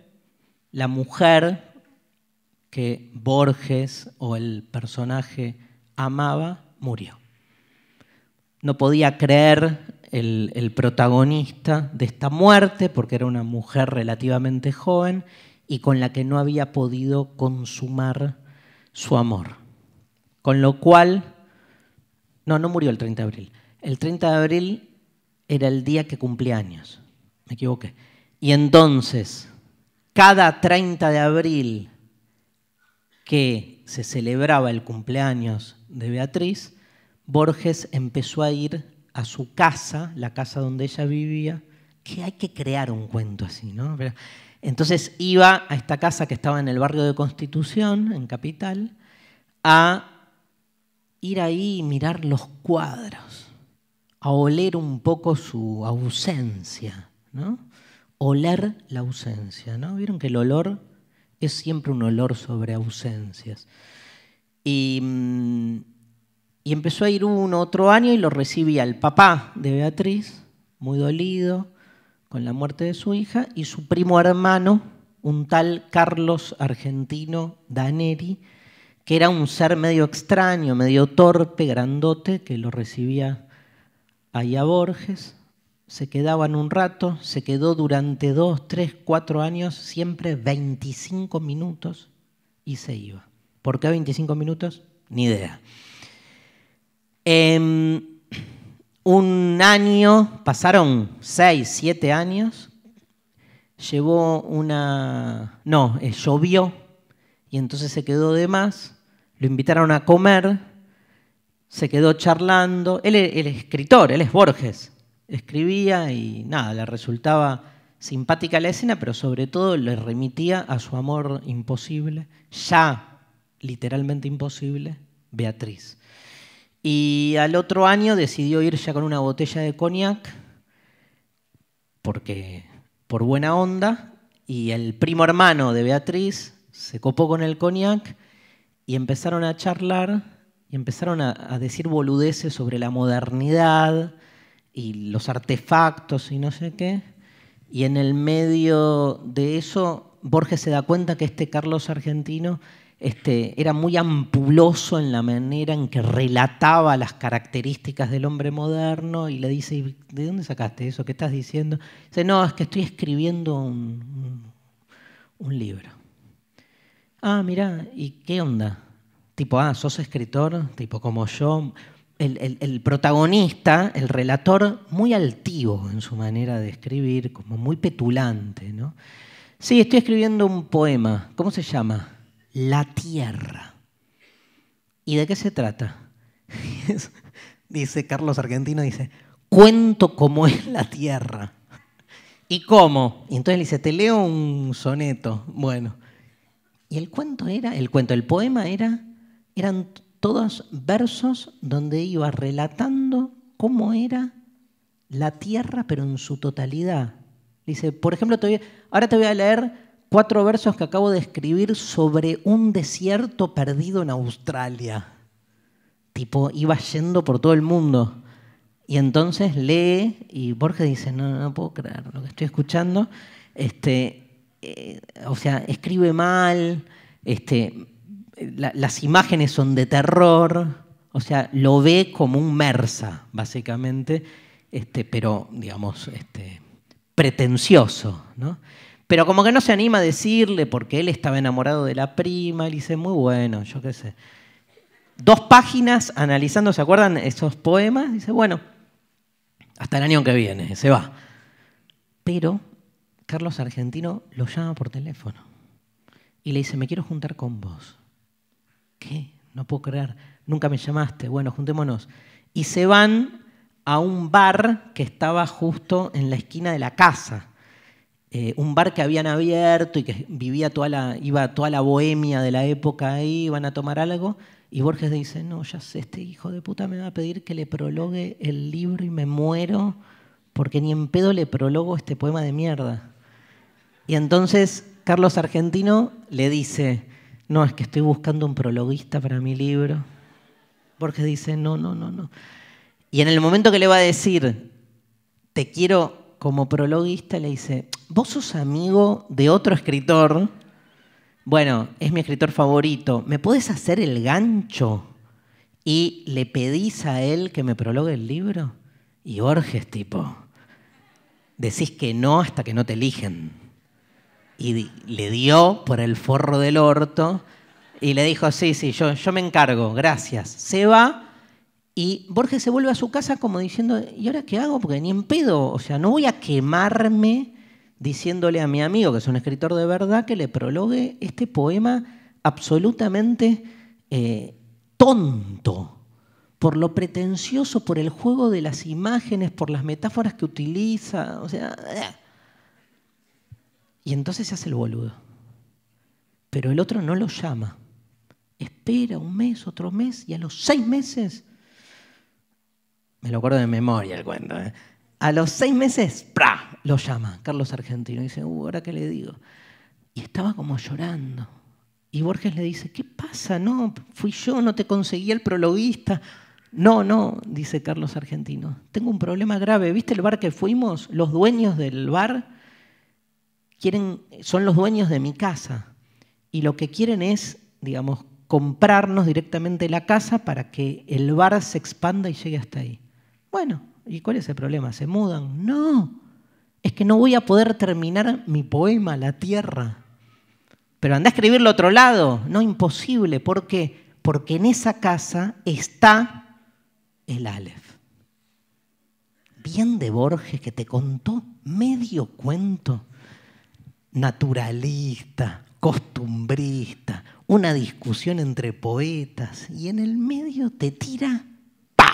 la mujer que Borges o el personaje amaba murió. No podía creer el, protagonista de esta muerte porque era una mujer relativamente joven y con la que no había podido consumar su amor. Con lo cual, no, no murió el 30 de abril. El 30 de abril era el día que cumplía años. Me equivoqué. Y entonces, cada 30 de abril que se celebraba el cumpleaños de Beatriz, Borges empezó a ir a su casa, la casa donde ella vivía, que hay que crear un cuento así, ¿no? Entonces iba a esta casa que estaba en el barrio de Constitución, en Capital, a ir ahí y mirar los cuadros, a oler un poco su ausencia, ¿no? Oler la ausencia, ¿no? Vieron que el olor es siempre un olor sobre ausencias. Y, mm, y empezó a ir uno otro año y lo recibía el papá de Beatriz, muy dolido con la muerte de su hija, y su primo hermano, un tal Carlos Argentino Daneri, que era un ser medio extraño, medio torpe, grandote, que lo recibía ahí a Borges se quedaban un rato, se quedó durante dos, tres, cuatro años, siempre 25 minutos y se iba. ¿Por qué 25 minutos? Ni idea. Em, un año, pasaron seis, siete años, llevó una... No, eh, llovió y entonces se quedó de más, lo invitaron a comer, se quedó charlando. Él, es escritor, él es Borges escribía y nada, le resultaba simpática la escena, pero sobre todo le remitía a su amor imposible, ya literalmente imposible, Beatriz. Y al otro año decidió ir ya con una botella de cognac, porque por buena onda, y el primo hermano de Beatriz se copó con el cognac y empezaron a charlar y empezaron a, a decir boludeces sobre la modernidad, y los artefactos y no sé qué. Y en el medio de eso, Borges se da cuenta que este Carlos argentino este, era muy ampuloso en la manera en que relataba las características del hombre moderno y le dice, ¿de dónde sacaste eso? ¿Qué estás diciendo? Dice, no, es que estoy escribiendo un, libro. Ah, mira, ¿y qué onda? Tipo, ah, sos escritor, tipo como yo, el, protagonista, el relator, muy altivo en su manera de escribir, como muy petulante. ¿no? Sí, estoy escribiendo un poema. ¿Cómo se llama? La Tierra. ¿Y de qué se trata? *laughs* dice Carlos Argentino, dice, cuento cómo es la Tierra. ¿Y cómo? Y entonces le dice, te leo un soneto. Bueno. Y el cuento era, el cuento, el poema era, eran todos versos donde iba relatando cómo era la tierra, pero en su totalidad. Dice, por ejemplo, ahora te voy a leer cuatro versos que acabo de escribir sobre un desierto perdido en Australia. Tipo, iba yendo por todo el mundo. Y entonces lee y Borges dice, no, no puedo creer lo que estoy escuchando. Este, eh, o sea, escribe mal, este, las imágenes son de terror, o sea, lo ve como un Mersa, básicamente, este, pero, digamos, este, pretencioso, ¿no? Pero como que no se anima a decirle porque él estaba enamorado de la prima, él dice, muy bueno, yo qué sé. Dos páginas analizando, ¿se acuerdan esos poemas? Dice, bueno, hasta el año que viene, se va. Pero Carlos Argentino lo llama por teléfono y le dice, me quiero juntar con vos. ¿Qué? No puedo creer. Nunca me llamaste. Bueno, juntémonos. Y se van a un bar que estaba justo en la esquina de la casa. Eh, un bar que habían abierto y que vivía toda la, iba toda la bohemia de la época ahí, iban a tomar algo. Y Borges dice, no, ya sé, este hijo de puta me va a pedir que le prologue el libro y me muero, porque ni en pedo le prologo este poema de mierda. Y entonces Carlos Argentino le dice, no, es que estoy buscando un prologuista para mi libro. Borges dice, no, no, no, no. Y en el momento que le va a decir, te quiero como prologuista, le dice, vos sos amigo de otro escritor. Bueno, es mi escritor favorito. ¿Me puedes hacer el gancho? Y le pedís a él que me prologue el libro. Y Borges, tipo, decís que no hasta que no te eligen y le dio por el forro del orto y le dijo, sí, sí, yo, yo me encargo, gracias. Se va y Borges se vuelve a su casa como diciendo, ¿y ahora qué hago? Porque ni en pedo, o sea, no voy a quemarme diciéndole a mi amigo, que es un escritor de verdad, que le prologue este poema absolutamente eh, tonto por lo pretencioso, por el juego de las imágenes, por las metáforas que utiliza, o sea... Eh". Y entonces se hace el boludo. Pero el otro no lo llama. Espera un mes, otro mes, y a los seis meses, me lo acuerdo de memoria el cuento, ¿eh? a los seis meses, ¡pra! lo llama Carlos Argentino. Y dice, uh, ¿ahora qué le digo? Y estaba como llorando. Y Borges le dice, ¿qué pasa? No, fui yo, no te conseguí el prologuista. No, no, dice Carlos Argentino. Tengo un problema grave. ¿Viste el bar que fuimos? Los dueños del bar quieren, son los dueños de mi casa y lo que quieren es, digamos, comprarnos directamente la casa para que el bar se expanda y llegue hasta ahí. Bueno, ¿y cuál es el problema? ¿Se mudan? No, es que no voy a poder terminar mi poema, La Tierra. Pero anda a escribirlo a otro lado. No, imposible. ¿Por qué? Porque en esa casa está el Aleph. Bien de Borges que te contó medio cuento naturalista, costumbrista, una discusión entre poetas y en el medio te tira ¡pa!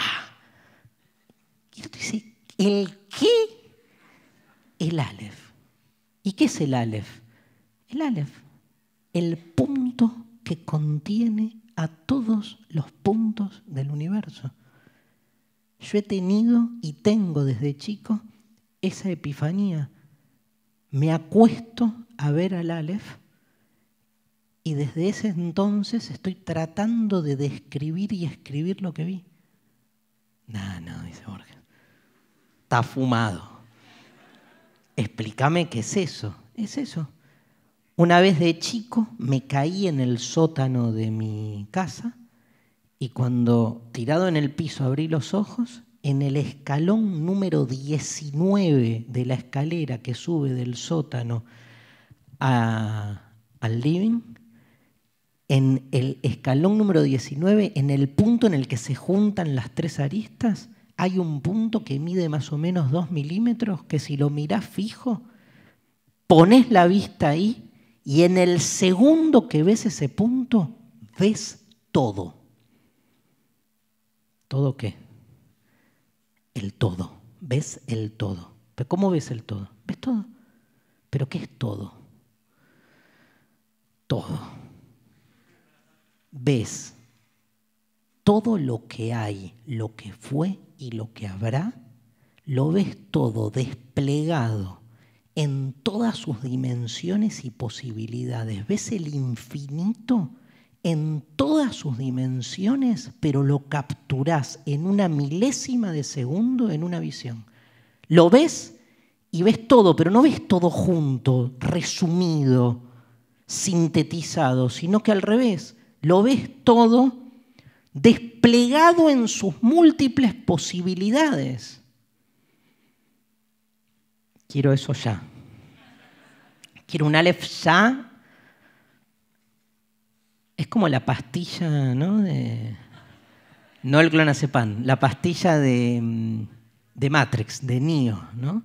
Y tú dices ¿el qué? El Aleph. ¿Y qué es el Aleph? El Aleph, el punto que contiene a todos los puntos del universo. Yo he tenido y tengo desde chico esa epifanía me acuesto a ver al Aleph y desde ese entonces estoy tratando de describir y escribir lo que vi. No, no, dice Borges. Está fumado. Explícame qué es eso. Es eso. Una vez de chico me caí en el sótano de mi casa y cuando tirado en el piso abrí los ojos en el escalón número 19 de la escalera que sube del sótano al living, en el escalón número 19, en el punto en el que se juntan las tres aristas, hay un punto que mide más o menos 2 milímetros, que si lo mirás fijo, pones la vista ahí y en el segundo que ves ese punto, ves todo. ¿Todo qué? el todo. ¿Ves el todo? ¿Pero cómo ves el todo? ¿Ves todo? ¿Pero qué es todo? Todo. ¿Ves todo lo que hay, lo que fue y lo que habrá? Lo ves todo desplegado en todas sus dimensiones y posibilidades. ¿Ves el infinito? en todas sus dimensiones, pero lo capturás en una milésima de segundo en una visión. Lo ves y ves todo, pero no ves todo junto, resumido, sintetizado, sino que al revés, lo ves todo desplegado en sus múltiples posibilidades. Quiero eso ya. Quiero un Aleph ya es como la pastilla, ¿no? De... No el clonazepam, la pastilla mm, de, Matrix, de Neo, ¿no?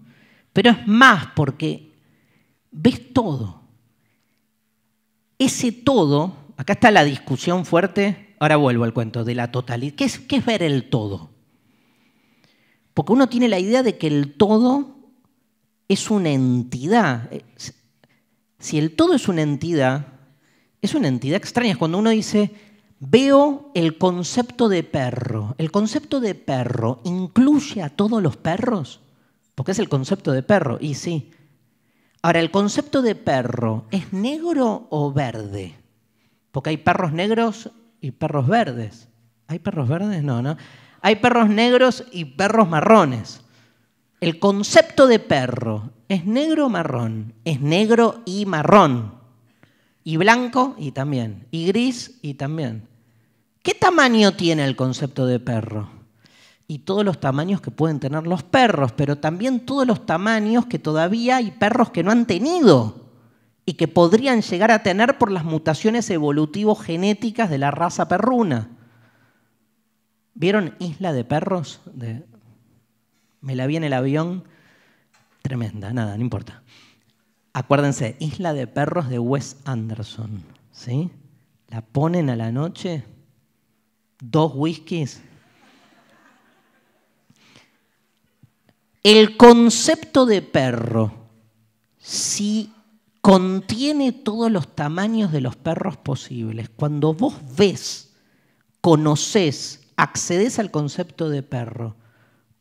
Pero es más porque ves todo. Ese todo, acá está la discusión fuerte, ahora vuelvo al cuento, de la totalidad. es, qué es ver el todo? Porque uno tiene la idea de que el todo es una entidad. Eh, si el todo es una entidad, es una entidad extraña. Es cuando uno dice, veo el concepto de perro. ¿El concepto de perro incluye a todos los perros? Porque es el concepto de perro, y sí. Ahora, ¿el concepto de perro es negro o verde? Porque hay perros negros y perros verdes. ¿Hay perros verdes? No, no. Hay perros negros y perros marrones. El concepto de perro es negro o marrón. Es negro y marrón y blanco y también, y gris y también. ¿Qué tamaño tiene el concepto de perro? Y todos los tamaños que pueden tener los perros, pero también todos los tamaños que todavía hay perros que no han tenido y que podrían llegar a tener por las mutaciones evolutivo-genéticas de la raza perruna. ¿Vieron Isla de Perros? Me la vi en el avión. Tremenda, nada, no importa acuérdense, Isla de Perros de Wes Anderson, ¿sí? La ponen a la noche, dos whiskies. El concepto de perro, si contiene todos los tamaños de los perros posibles, cuando vos ves, conoces, accedes al concepto de perro,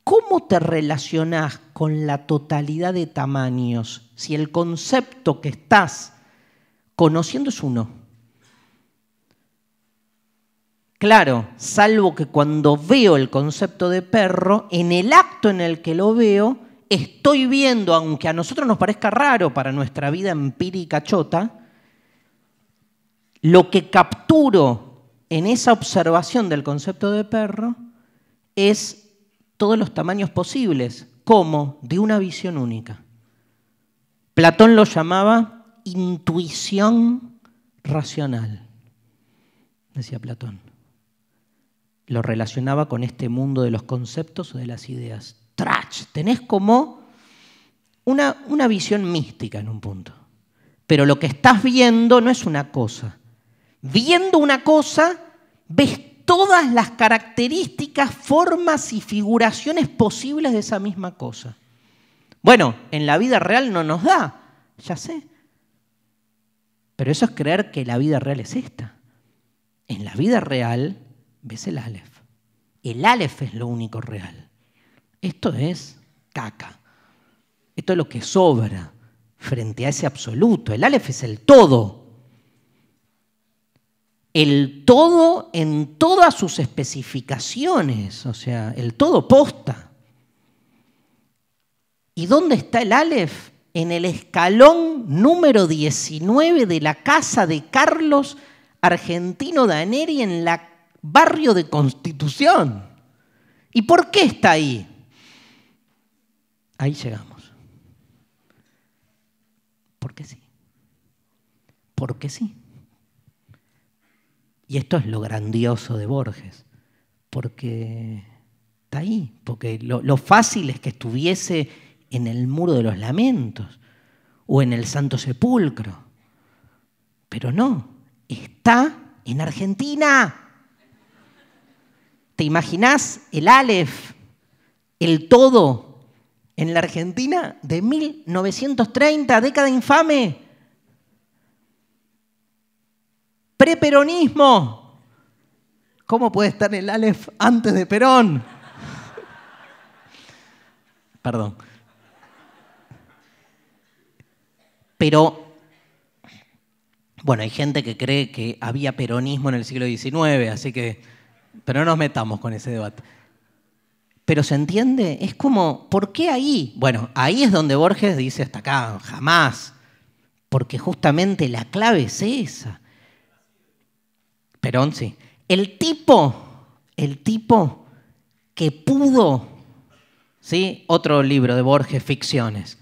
¿Cómo te relacionás con la totalidad de tamaños si el concepto que estás conociendo es uno? Claro, salvo que cuando veo el concepto de perro, en el acto en el que lo veo, estoy viendo, aunque a nosotros nos parezca raro para nuestra vida empírica chota, lo que capturo en esa observación del concepto de perro es todos los tamaños posibles, como de una visión única. Platón lo llamaba intuición racional, decía Platón. Lo relacionaba con este mundo de los conceptos o de las ideas. Trash, tenés como una, una visión mística en un punto. Pero lo que estás viendo no es una cosa. Viendo una cosa, ves todas las características, formas y figuraciones posibles de esa misma cosa. Bueno, en la vida real no nos da, ya sé. Pero eso es creer que la vida real es esta. En la vida real ves el Aleph. El Aleph es lo único real. Esto es caca. Esto es lo que sobra frente a ese absoluto. El Aleph es el todo el todo en todas sus especificaciones, o sea, el todo posta. ¿Y dónde está el Aleph? En el escalón número 19 de la casa de Carlos Argentino Daneri en el barrio de Constitución. ¿Y por qué está ahí? Ahí llegamos. ¿Por qué sí. ¿Por qué sí. Y esto es lo grandioso de Borges, porque está ahí, porque lo, fácil es que estuviese en el muro de los lamentos o en el Santo Sepulcro, pero no, está en Argentina. ¿Te imaginás el Aleph, el todo, en la Argentina de 1930, década infame? preperonismo. ¿Cómo puede estar el Aleph antes de Perón? Perdón. Pero, bueno, hay gente que cree que había peronismo en el siglo XIX, así que, pero no nos metamos con ese debate. Pero se entiende, es como, ¿por qué ahí? Bueno, ahí es donde Borges dice hasta acá, jamás, porque justamente la clave es esa. El tipo, el tipo que pudo, ¿sí? Otro libro de Borges, Ficciones.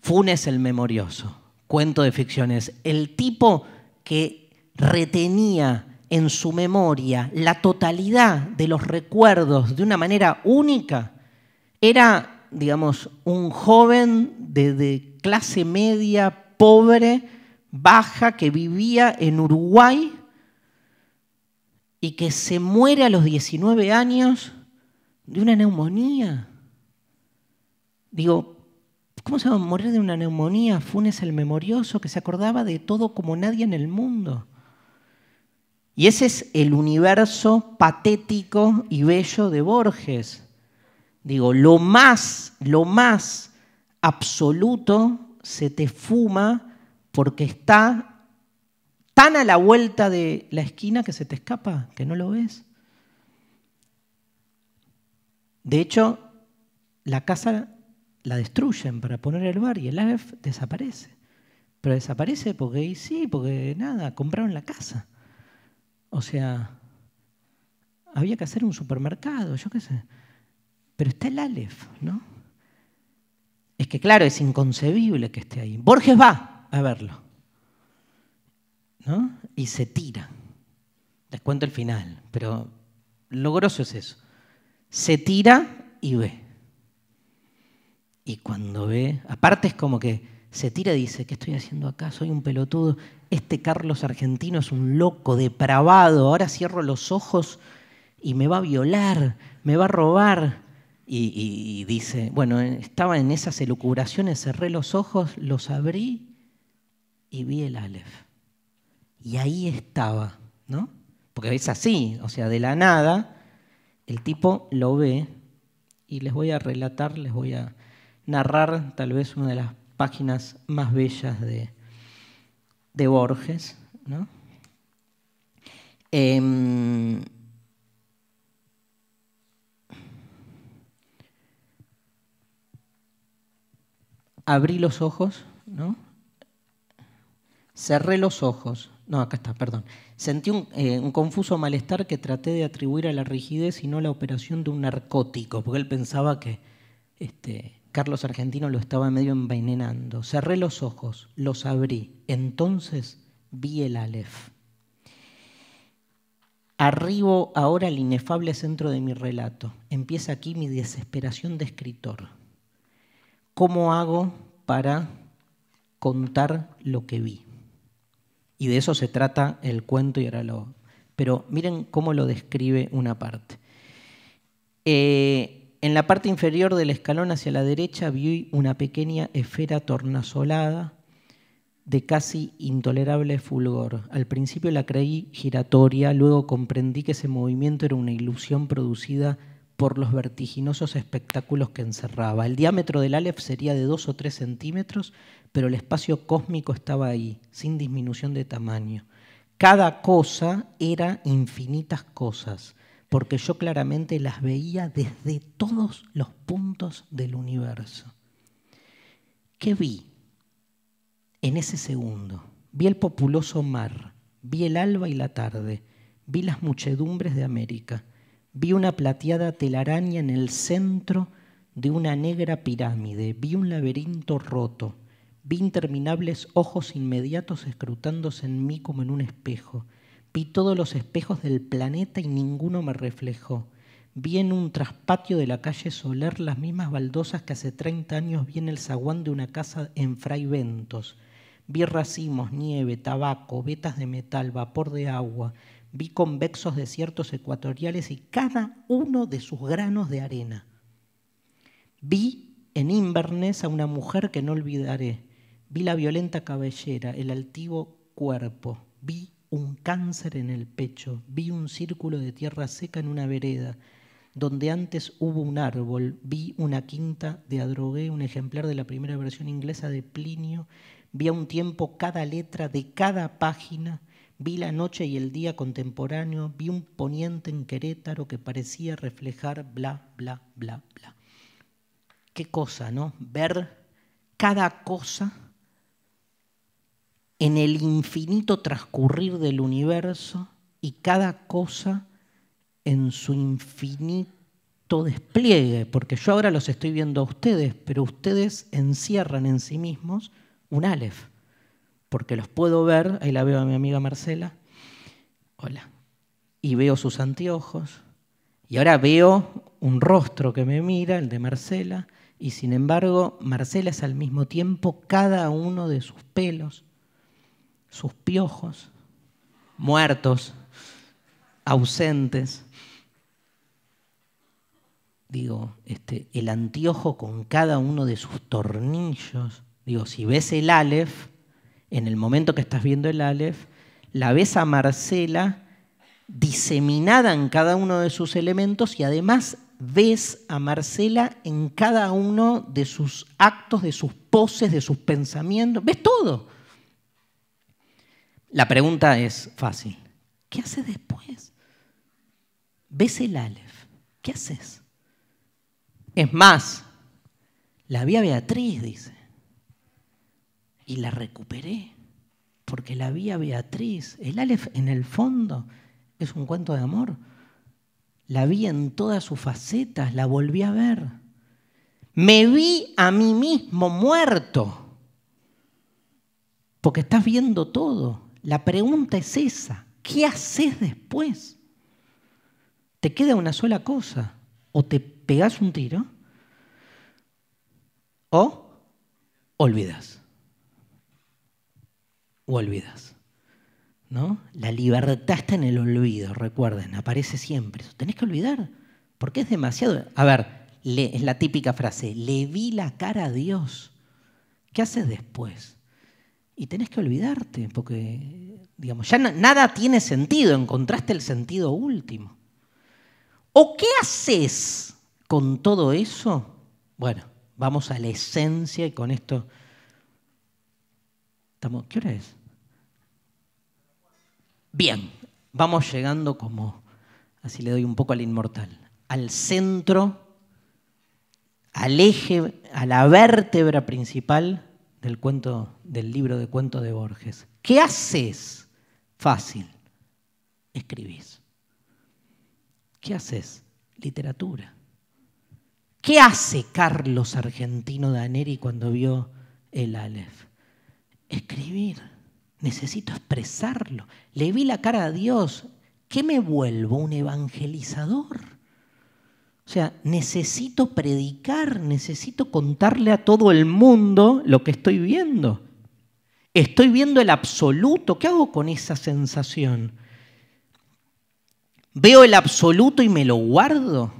Funes el Memorioso, cuento de ficciones. El tipo que retenía en su memoria la totalidad de los recuerdos de una manera única, era, digamos, un joven de clase media, pobre, baja, que vivía en Uruguay, y que se muere a los 19 años de una neumonía. Digo, ¿cómo se va a morir de una neumonía? Funes el memorioso que se acordaba de todo como nadie en el mundo. Y ese es el universo patético y bello de Borges. Digo, lo más, lo más absoluto se te fuma porque está tan a la vuelta de la esquina que se te escapa, que no lo ves. De hecho, la casa la destruyen para poner el bar y el AF desaparece. Pero desaparece porque y sí, porque nada, compraron la casa. O sea, había que hacer un supermercado, yo qué sé. Pero está el Aleph, ¿no? Es que claro, es inconcebible que esté ahí. Borges va a verlo. Y se tira. Les cuento el final, pero lo grosso es eso. Se tira y ve. Y cuando ve, aparte es como que se tira y dice, ¿qué estoy haciendo acá? Soy un pelotudo. Este Carlos argentino es un loco, depravado. Ahora cierro los ojos y me va a violar, me va a robar. Y, y dice, bueno, estaba en esas elucubraciones, cerré los ojos, los abrí y vi el Aleph y ahí estaba, ¿no? Porque es así, o sea, de la nada, el tipo lo ve y les voy a relatar, les voy a narrar tal vez una de las páginas más bellas de, Borges, ¿no? Em, abrí los ojos, ¿no? Cerré los ojos, no, acá está, perdón. Sentí eh, un, confuso malestar que traté de atribuir a la rigidez y no a la operación de un narcótico, porque él pensaba que este, Carlos Argentino lo estaba medio envenenando. Cerré los ojos, los abrí. Entonces vi el Aleph. Arribo ahora al inefable centro de mi relato. Empieza aquí mi desesperación de escritor. ¿Cómo hago para contar lo que vi? Y de eso se trata el cuento y ahora lo... Pero miren cómo lo describe una parte. Eh, en la parte inferior del escalón hacia la derecha vi una pequeña esfera tornasolada de casi intolerable fulgor. Al principio la creí giratoria, luego comprendí que ese movimiento era una ilusión producida por los vertiginosos espectáculos que encerraba. El diámetro del Aleph sería de dos o tres centímetros, pero el espacio cósmico estaba ahí, sin disminución de tamaño. Cada cosa era infinitas cosas, porque yo claramente las veía desde todos los puntos del universo. ¿Qué vi en ese segundo? Vi el populoso mar, vi el alba y la tarde, vi las muchedumbres de América, vi una plateada telaraña en el centro de una negra pirámide, vi un laberinto roto, Vi interminables ojos inmediatos escrutándose en mí como en un espejo. Vi todos los espejos del planeta y ninguno me reflejó. Vi en un traspatio de la calle Soler las mismas baldosas que hace 30 años vi en el zaguán de una casa en Fray Ventos. Vi racimos, nieve, tabaco, vetas de metal, vapor de agua. Vi convexos desiertos ecuatoriales y cada uno de sus granos de arena. Vi en Inverness a una mujer que no olvidaré Vi la violenta cabellera, el altivo cuerpo, vi un cáncer en el pecho, vi un círculo de tierra seca en una vereda, donde antes hubo un árbol, vi una quinta de Adrogué, un ejemplar de la primera versión inglesa de Plinio, vi a un tiempo cada letra de cada página, vi la noche y el día contemporáneo, vi un poniente en Querétaro que parecía reflejar bla, bla, bla, bla. Qué cosa, ¿no? Ver cada cosa en el infinito transcurrir del universo y cada cosa en su infinito despliegue, porque yo ahora los estoy viendo a ustedes, pero ustedes encierran en sí mismos un Aleph, porque los puedo ver, ahí la veo a mi amiga Marcela, hola, y veo sus anteojos, y ahora veo un rostro que me mira, el de Marcela, y sin embargo Marcela es al mismo tiempo cada uno de sus pelos, sus piojos, muertos, ausentes. Digo, este, el anteojo con cada uno de sus tornillos. Digo, si ves el Aleph, en el momento que estás viendo el Aleph, la ves a Marcela diseminada en cada uno de sus elementos y además ves a Marcela en cada uno de sus actos, de sus poses, de sus pensamientos. Ves todo. La pregunta es fácil. ¿Qué haces después? Ves el Aleph. ¿Qué haces? Es más, la vi a Beatriz, dice. Y la recuperé. Porque la vi a Beatriz. El Aleph, en el fondo, es un cuento de amor. La vi en todas sus facetas, la volví a ver. Me vi a mí mismo muerto. Porque estás viendo todo. La pregunta es esa, ¿qué haces después? ¿Te queda una sola cosa? ¿O te pegas un tiro? ¿O olvidas? ¿O olvidas? ¿No? La libertad está en el olvido, recuerden, aparece siempre. tenés que olvidar, porque es demasiado. A ver, es la típica frase, le vi la cara a Dios. ¿Qué haces después? y tenés que olvidarte, porque, digamos, ya nada tiene sentido, encontraste el sentido último. ¿O qué haces con todo eso? Bueno, vamos a la esencia y con esto... Estamos, ¿Qué hora es? Bien, vamos llegando como, así le doy un poco al inmortal, al centro, al eje, a la vértebra principal del cuento del libro de cuentos de Borges. ¿Qué haces? Fácil. Escribís. ¿Qué haces? Literatura. ¿Qué hace Carlos Argentino Daneri cuando vio el Aleph? Escribir. Necesito expresarlo. Le vi la cara a Dios. ¿Qué me vuelvo? ¿Un evangelizador? O sea, necesito predicar, necesito contarle a todo el mundo lo que estoy viendo. Estoy viendo el absoluto. ¿Qué hago con esa sensación? Veo el absoluto y me lo guardo.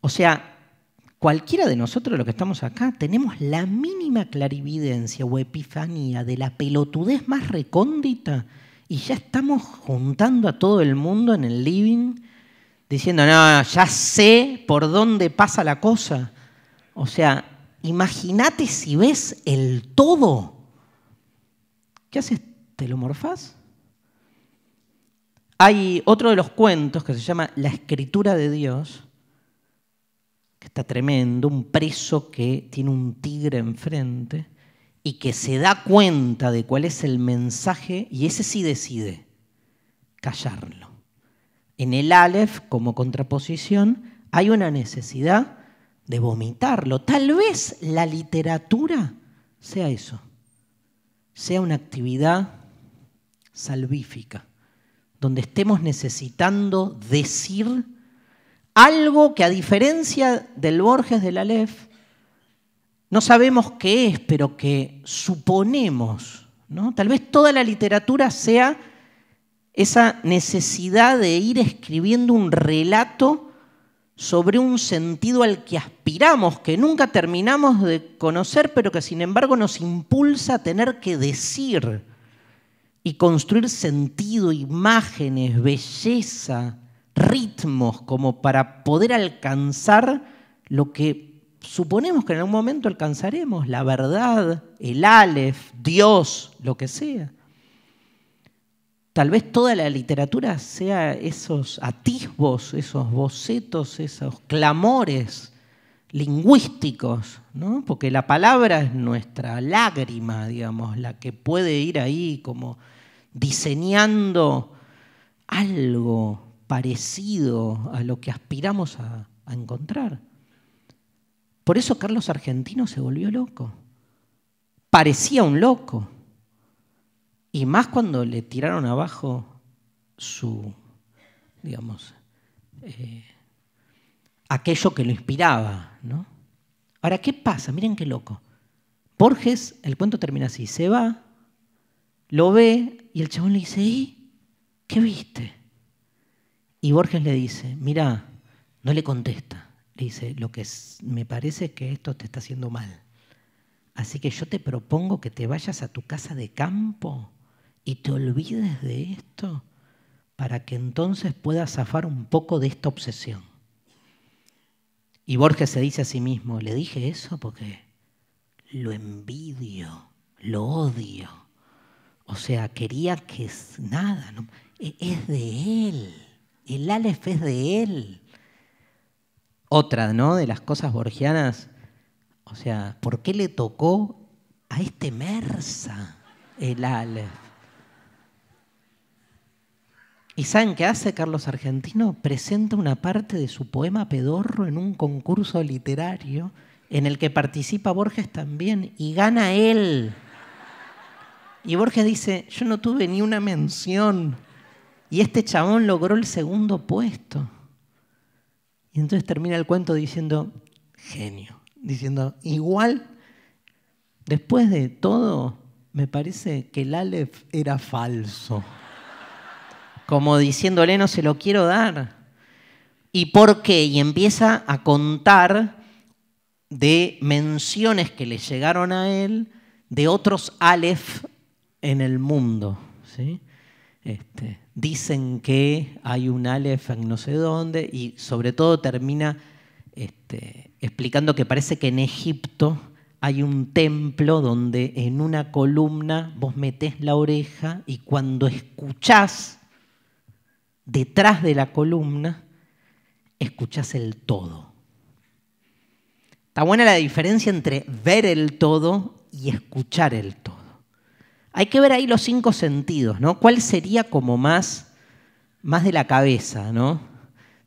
O sea, cualquiera de nosotros los que estamos acá tenemos la mínima clarividencia o epifanía de la pelotudez más recóndita y ya estamos juntando a todo el mundo en el living diciendo, no, ya sé por dónde pasa la cosa. O sea, imagínate si ves el todo. ¿Qué haces? ¿Te lo morfás? Hay otro de los cuentos que se llama La escritura de Dios, que está tremendo, un preso que tiene un tigre enfrente y que se da cuenta de cuál es el mensaje y ese sí decide callarlo en el Aleph, como contraposición, hay una necesidad de vomitarlo. Tal vez la literatura sea eso, sea una actividad salvífica, donde estemos necesitando decir algo que a diferencia del Borges del Aleph, no sabemos qué es, pero que suponemos. ¿no? Tal vez toda la literatura sea esa necesidad de ir escribiendo un relato sobre un sentido al que aspiramos, que nunca terminamos de conocer, pero que sin embargo nos impulsa a tener que decir y construir sentido, imágenes, belleza, ritmos, como para poder alcanzar lo que suponemos que en algún momento alcanzaremos, la verdad, el Aleph, Dios, lo que sea. Tal vez toda la literatura sea esos atisbos, esos bocetos, esos clamores lingüísticos, ¿no? porque la palabra es nuestra lágrima, digamos, la que puede ir ahí como diseñando algo parecido a lo que aspiramos a encontrar. Por eso Carlos Argentino se volvió loco. Parecía un loco. Y más cuando le tiraron abajo su, digamos, eh, aquello que lo inspiraba. ¿no? Ahora, ¿qué pasa? Miren qué loco. Borges, el cuento termina así, se va, lo ve y el chabón le dice, ¿y qué viste? Y Borges le dice, mira, no le contesta, le dice, lo que me parece es que esto te está haciendo mal. Así que yo te propongo que te vayas a tu casa de campo y te olvides de esto para que entonces puedas zafar un poco de esta obsesión. Y Borges se dice a sí mismo, le dije eso porque lo envidio, lo odio. O sea, quería que nada, e, es de él, el Aleph es de él. Otra, ¿no? De las cosas borgianas, o sea, ¿por qué le tocó a este Mersa el Aleph? ¿Y saben qué hace Carlos Argentino? Presenta una parte de su poema Pedorro en un concurso literario en el que participa Borges también y gana él. Y Borges dice, yo no tuve ni una mención y este chabón logró el segundo puesto. Y entonces termina el cuento diciendo, genio, diciendo, igual, después de todo, me parece que el Aleph era falso como diciéndole no se lo quiero dar. ¿Y por qué? Y empieza a contar de menciones que le llegaron a él de otros Aleph en el mundo. Este, dicen que hay un Aleph en no sé dónde y sobre todo termina este, explicando que parece que en Egipto hay un templo donde en una columna vos metés la oreja y cuando escuchás detrás de la columna, escuchas el todo. Está buena la diferencia entre ver el todo y escuchar el todo. Hay que ver ahí los cinco sentidos, ¿no? ¿Cuál sería como más, más de la cabeza, ¿no?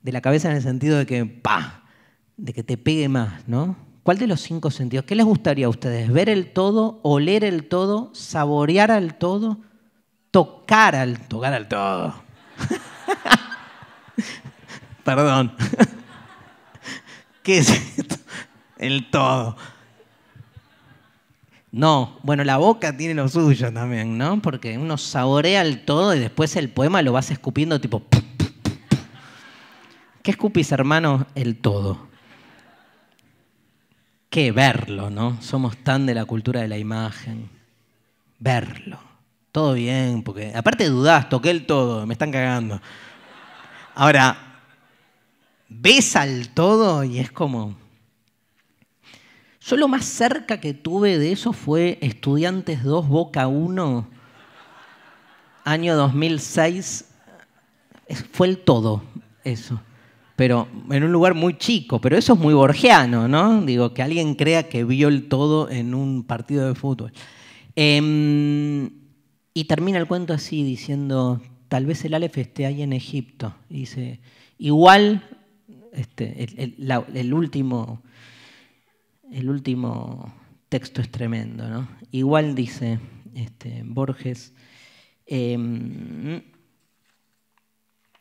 De la cabeza en el sentido de que, pa, de que te pegue más, ¿no? ¿Cuál de los cinco sentidos? ¿Qué les gustaría a ustedes? ¿Ver el todo, oler el todo, saborear al todo, tocar al, tocar al todo? *laughs* Perdón. *laughs* ¿Qué es esto? El todo. No, bueno, la boca tiene lo suyo también, ¿no? Porque uno saborea el todo y después el poema lo vas escupiendo tipo... *laughs* ¿Qué escupís, hermano? El todo. Qué verlo, ¿no? Somos tan de la cultura de la imagen. Verlo. Todo bien, porque aparte dudás, toqué el todo, me están cagando. Ahora, ves al todo y es como... Yo lo más cerca que tuve de eso fue Estudiantes 2 Boca 1, año 2006. Fue el todo, eso. Pero en un lugar muy chico, pero eso es muy borgiano, ¿no? Digo, que alguien crea que vio el todo en un partido de fútbol. Em, y termina el cuento así, diciendo, tal vez el Aleph esté ahí en Egipto. dice, igual este, el, último, el último texto es tremendo. Igual dice este, Borges, em,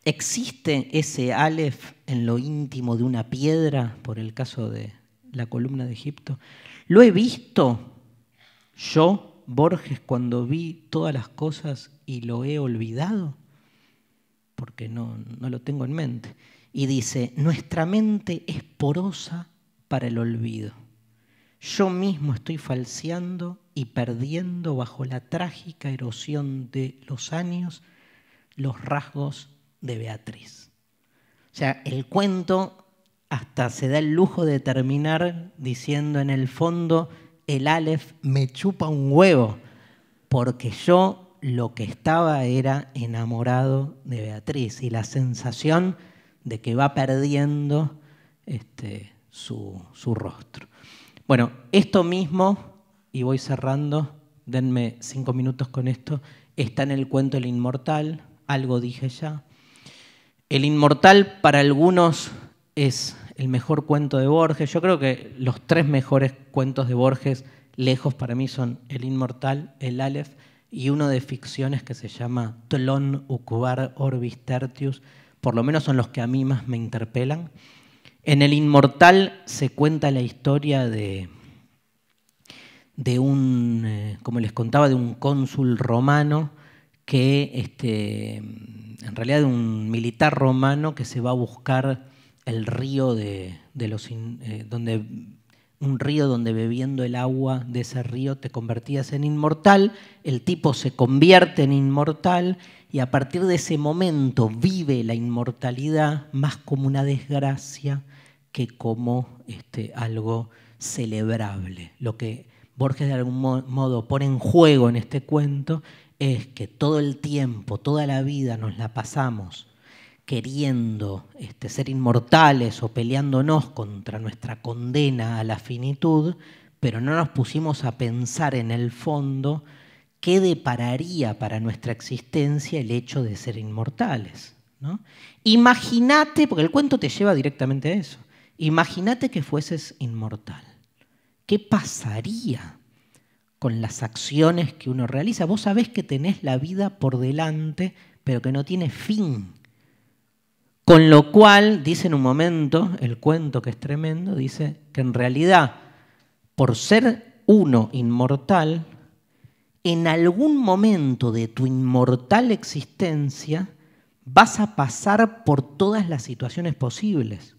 ¿existe ese Aleph en lo íntimo de una piedra, por el caso de la columna de Egipto? Lo he visto yo, Borges, cuando vi todas las cosas y lo he olvidado, porque no lo tengo en mente y dice, nuestra mente es porosa para el olvido. Yo mismo estoy falseando y perdiendo bajo la trágica erosión de los años los rasgos de Beatriz. O sea, el cuento hasta se da el lujo de terminar diciendo en el fondo, el Aleph me chupa un huevo, porque yo lo que estaba era enamorado de Beatriz y la sensación de que va perdiendo este, su, rostro. Bueno, esto mismo, y voy cerrando, denme cinco minutos con esto, está en el cuento El Inmortal, algo dije ya. El Inmortal para algunos es el mejor cuento de Borges. Yo creo que los tres mejores cuentos de Borges, lejos para mí, son El Inmortal, El Aleph y uno de ficciones que se llama Tlon Ucubar Orbis Tertius, por lo menos son los que a mí más me interpelan. En El Inmortal se cuenta la historia de, un, eh, como les contaba, de un cónsul romano que, este, en realidad de un militar romano que se va a buscar el río de, los, eh, donde un río donde bebiendo el agua de ese río te convertías en inmortal, el tipo se convierte en inmortal y a partir de ese momento vive la inmortalidad más como una desgracia que como este, algo celebrable. Lo que Borges de algún modo pone en juego en este cuento es que todo el tiempo, toda la vida nos la pasamos queriendo este, ser inmortales o peleándonos contra nuestra condena a la finitud, pero no nos pusimos a pensar en el fondo qué depararía para nuestra existencia el hecho de ser inmortales. ¿no? Imagínate, porque el cuento te lleva directamente a eso, imagínate que fueses inmortal. ¿Qué pasaría con las acciones que uno realiza? Vos sabés que tenés la vida por delante, pero que no tiene fin. Con lo cual, dice en un momento, el cuento que es tremendo, dice que en realidad, por ser uno inmortal, en algún momento de tu inmortal existencia vas a pasar por todas las situaciones posibles.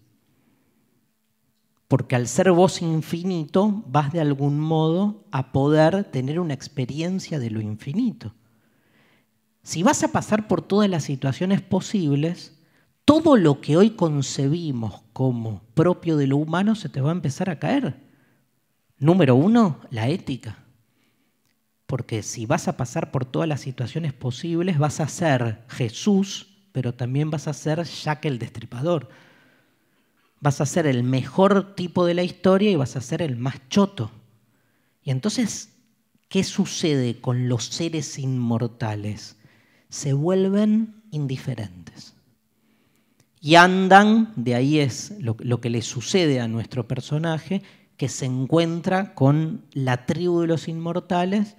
Porque al ser vos infinito, vas de algún modo a poder tener una experiencia de lo infinito. Si vas a pasar por todas las situaciones posibles, todo lo que hoy concebimos como propio de lo humano se te va a empezar a caer. Número uno, la ética. Porque si vas a pasar por todas las situaciones posibles, vas a ser Jesús, pero también vas a ser Jack el Destripador. Vas a ser el mejor tipo de la historia y vas a ser el más choto. Y entonces, ¿qué sucede con los seres inmortales? Se vuelven indiferentes. Y andan, de ahí es lo, lo que le sucede a nuestro personaje, que se encuentra con la tribu de los inmortales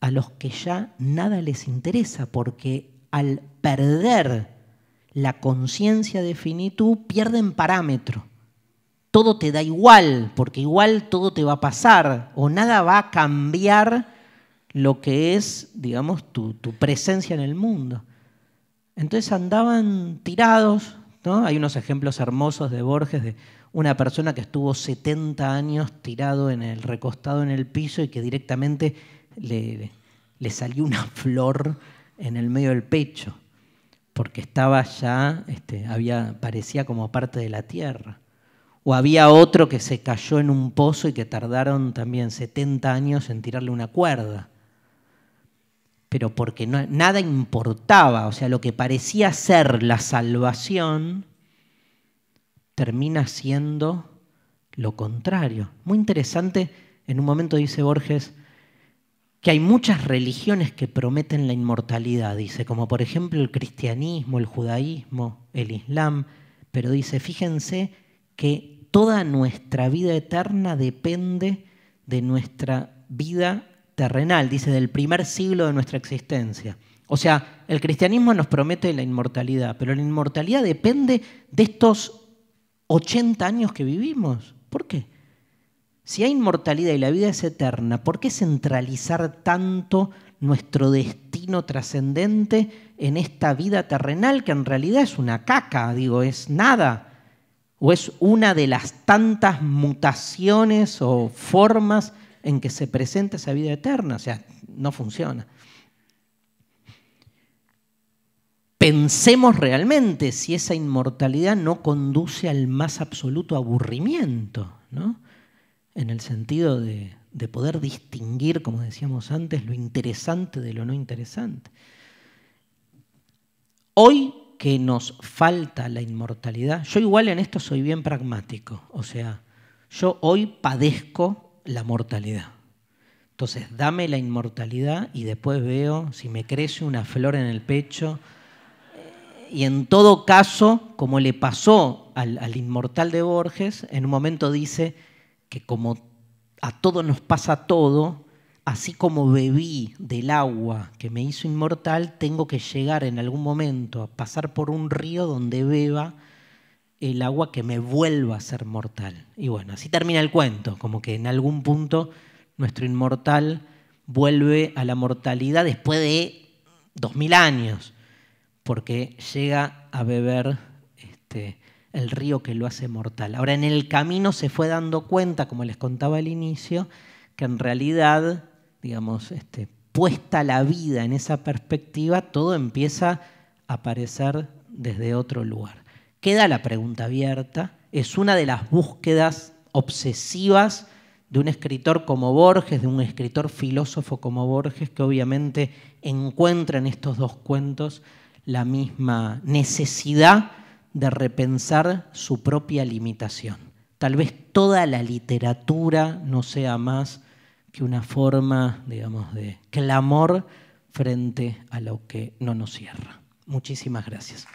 a los que ya nada les interesa, porque al perder la conciencia de finitud, pierden parámetro. Todo te da igual, porque igual todo te va a pasar, o nada va a cambiar lo que es, digamos, tu, presencia en el mundo. Entonces andaban tirados, ¿no? Hay unos ejemplos hermosos de Borges de una persona que estuvo 70 años tirado en el recostado en el piso y que directamente le, salió una *laughs* flor en el medio del pecho, porque estaba ya, este, había, parecía como parte de la tierra. O había otro que se cayó en un pozo y que tardaron también 70 años en tirarle una cuerda. Pero porque nada importaba, o sea, lo que parecía ser la salvación termina siendo lo contrario. Muy interesante, en un momento dice Borges, que hay muchas religiones que prometen la inmortalidad, dice, como por ejemplo el cristianismo, el judaísmo, el islam, pero dice, fíjense que toda nuestra vida eterna depende de nuestra vida terrenal, dice, del primer siglo de nuestra existencia. O sea, el cristianismo nos promete la inmortalidad, pero la inmortalidad depende de estos 80 años que vivimos. ¿Por qué? Si hay inmortalidad y la vida es eterna, ¿por qué centralizar tanto nuestro destino trascendente en esta vida terrenal que en realidad es una caca, digo, es nada? ¿O es una de las tantas mutaciones o formas en que se presenta esa vida eterna? O sea, no funciona. Pensemos realmente si esa inmortalidad no conduce al más absoluto aburrimiento, ¿no? en el sentido de, poder distinguir, como decíamos antes, lo interesante de lo no interesante. Hoy que nos falta la inmortalidad, yo igual en esto soy bien pragmático, o sea, yo hoy padezco la mortalidad. Entonces, dame la inmortalidad y después veo si me crece una flor en el pecho. Eh, y en todo caso, como le pasó al, al inmortal de Borges, en un momento dice, que como a todos nos pasa todo, así como bebí del agua que me hizo inmortal, tengo que llegar en algún momento a pasar por un río donde beba el agua que me vuelva a ser mortal. Y bueno, así termina el cuento, como que en algún punto nuestro inmortal vuelve a la mortalidad después de dos mil años, porque llega a beber este, el río que lo hace mortal. Ahora, en el camino se fue dando cuenta, como les contaba al inicio, que en realidad, digamos, este, puesta la vida en esa perspectiva, todo empieza a aparecer desde otro lugar. Queda la pregunta abierta, es una de las búsquedas obsesivas de un escritor como Borges, de un escritor filósofo como Borges, que obviamente encuentra en estos dos cuentos la misma necesidad de repensar su propia limitación. Tal vez toda la literatura no sea más que una forma, digamos, de clamor frente a lo que no nos cierra. Muchísimas gracias.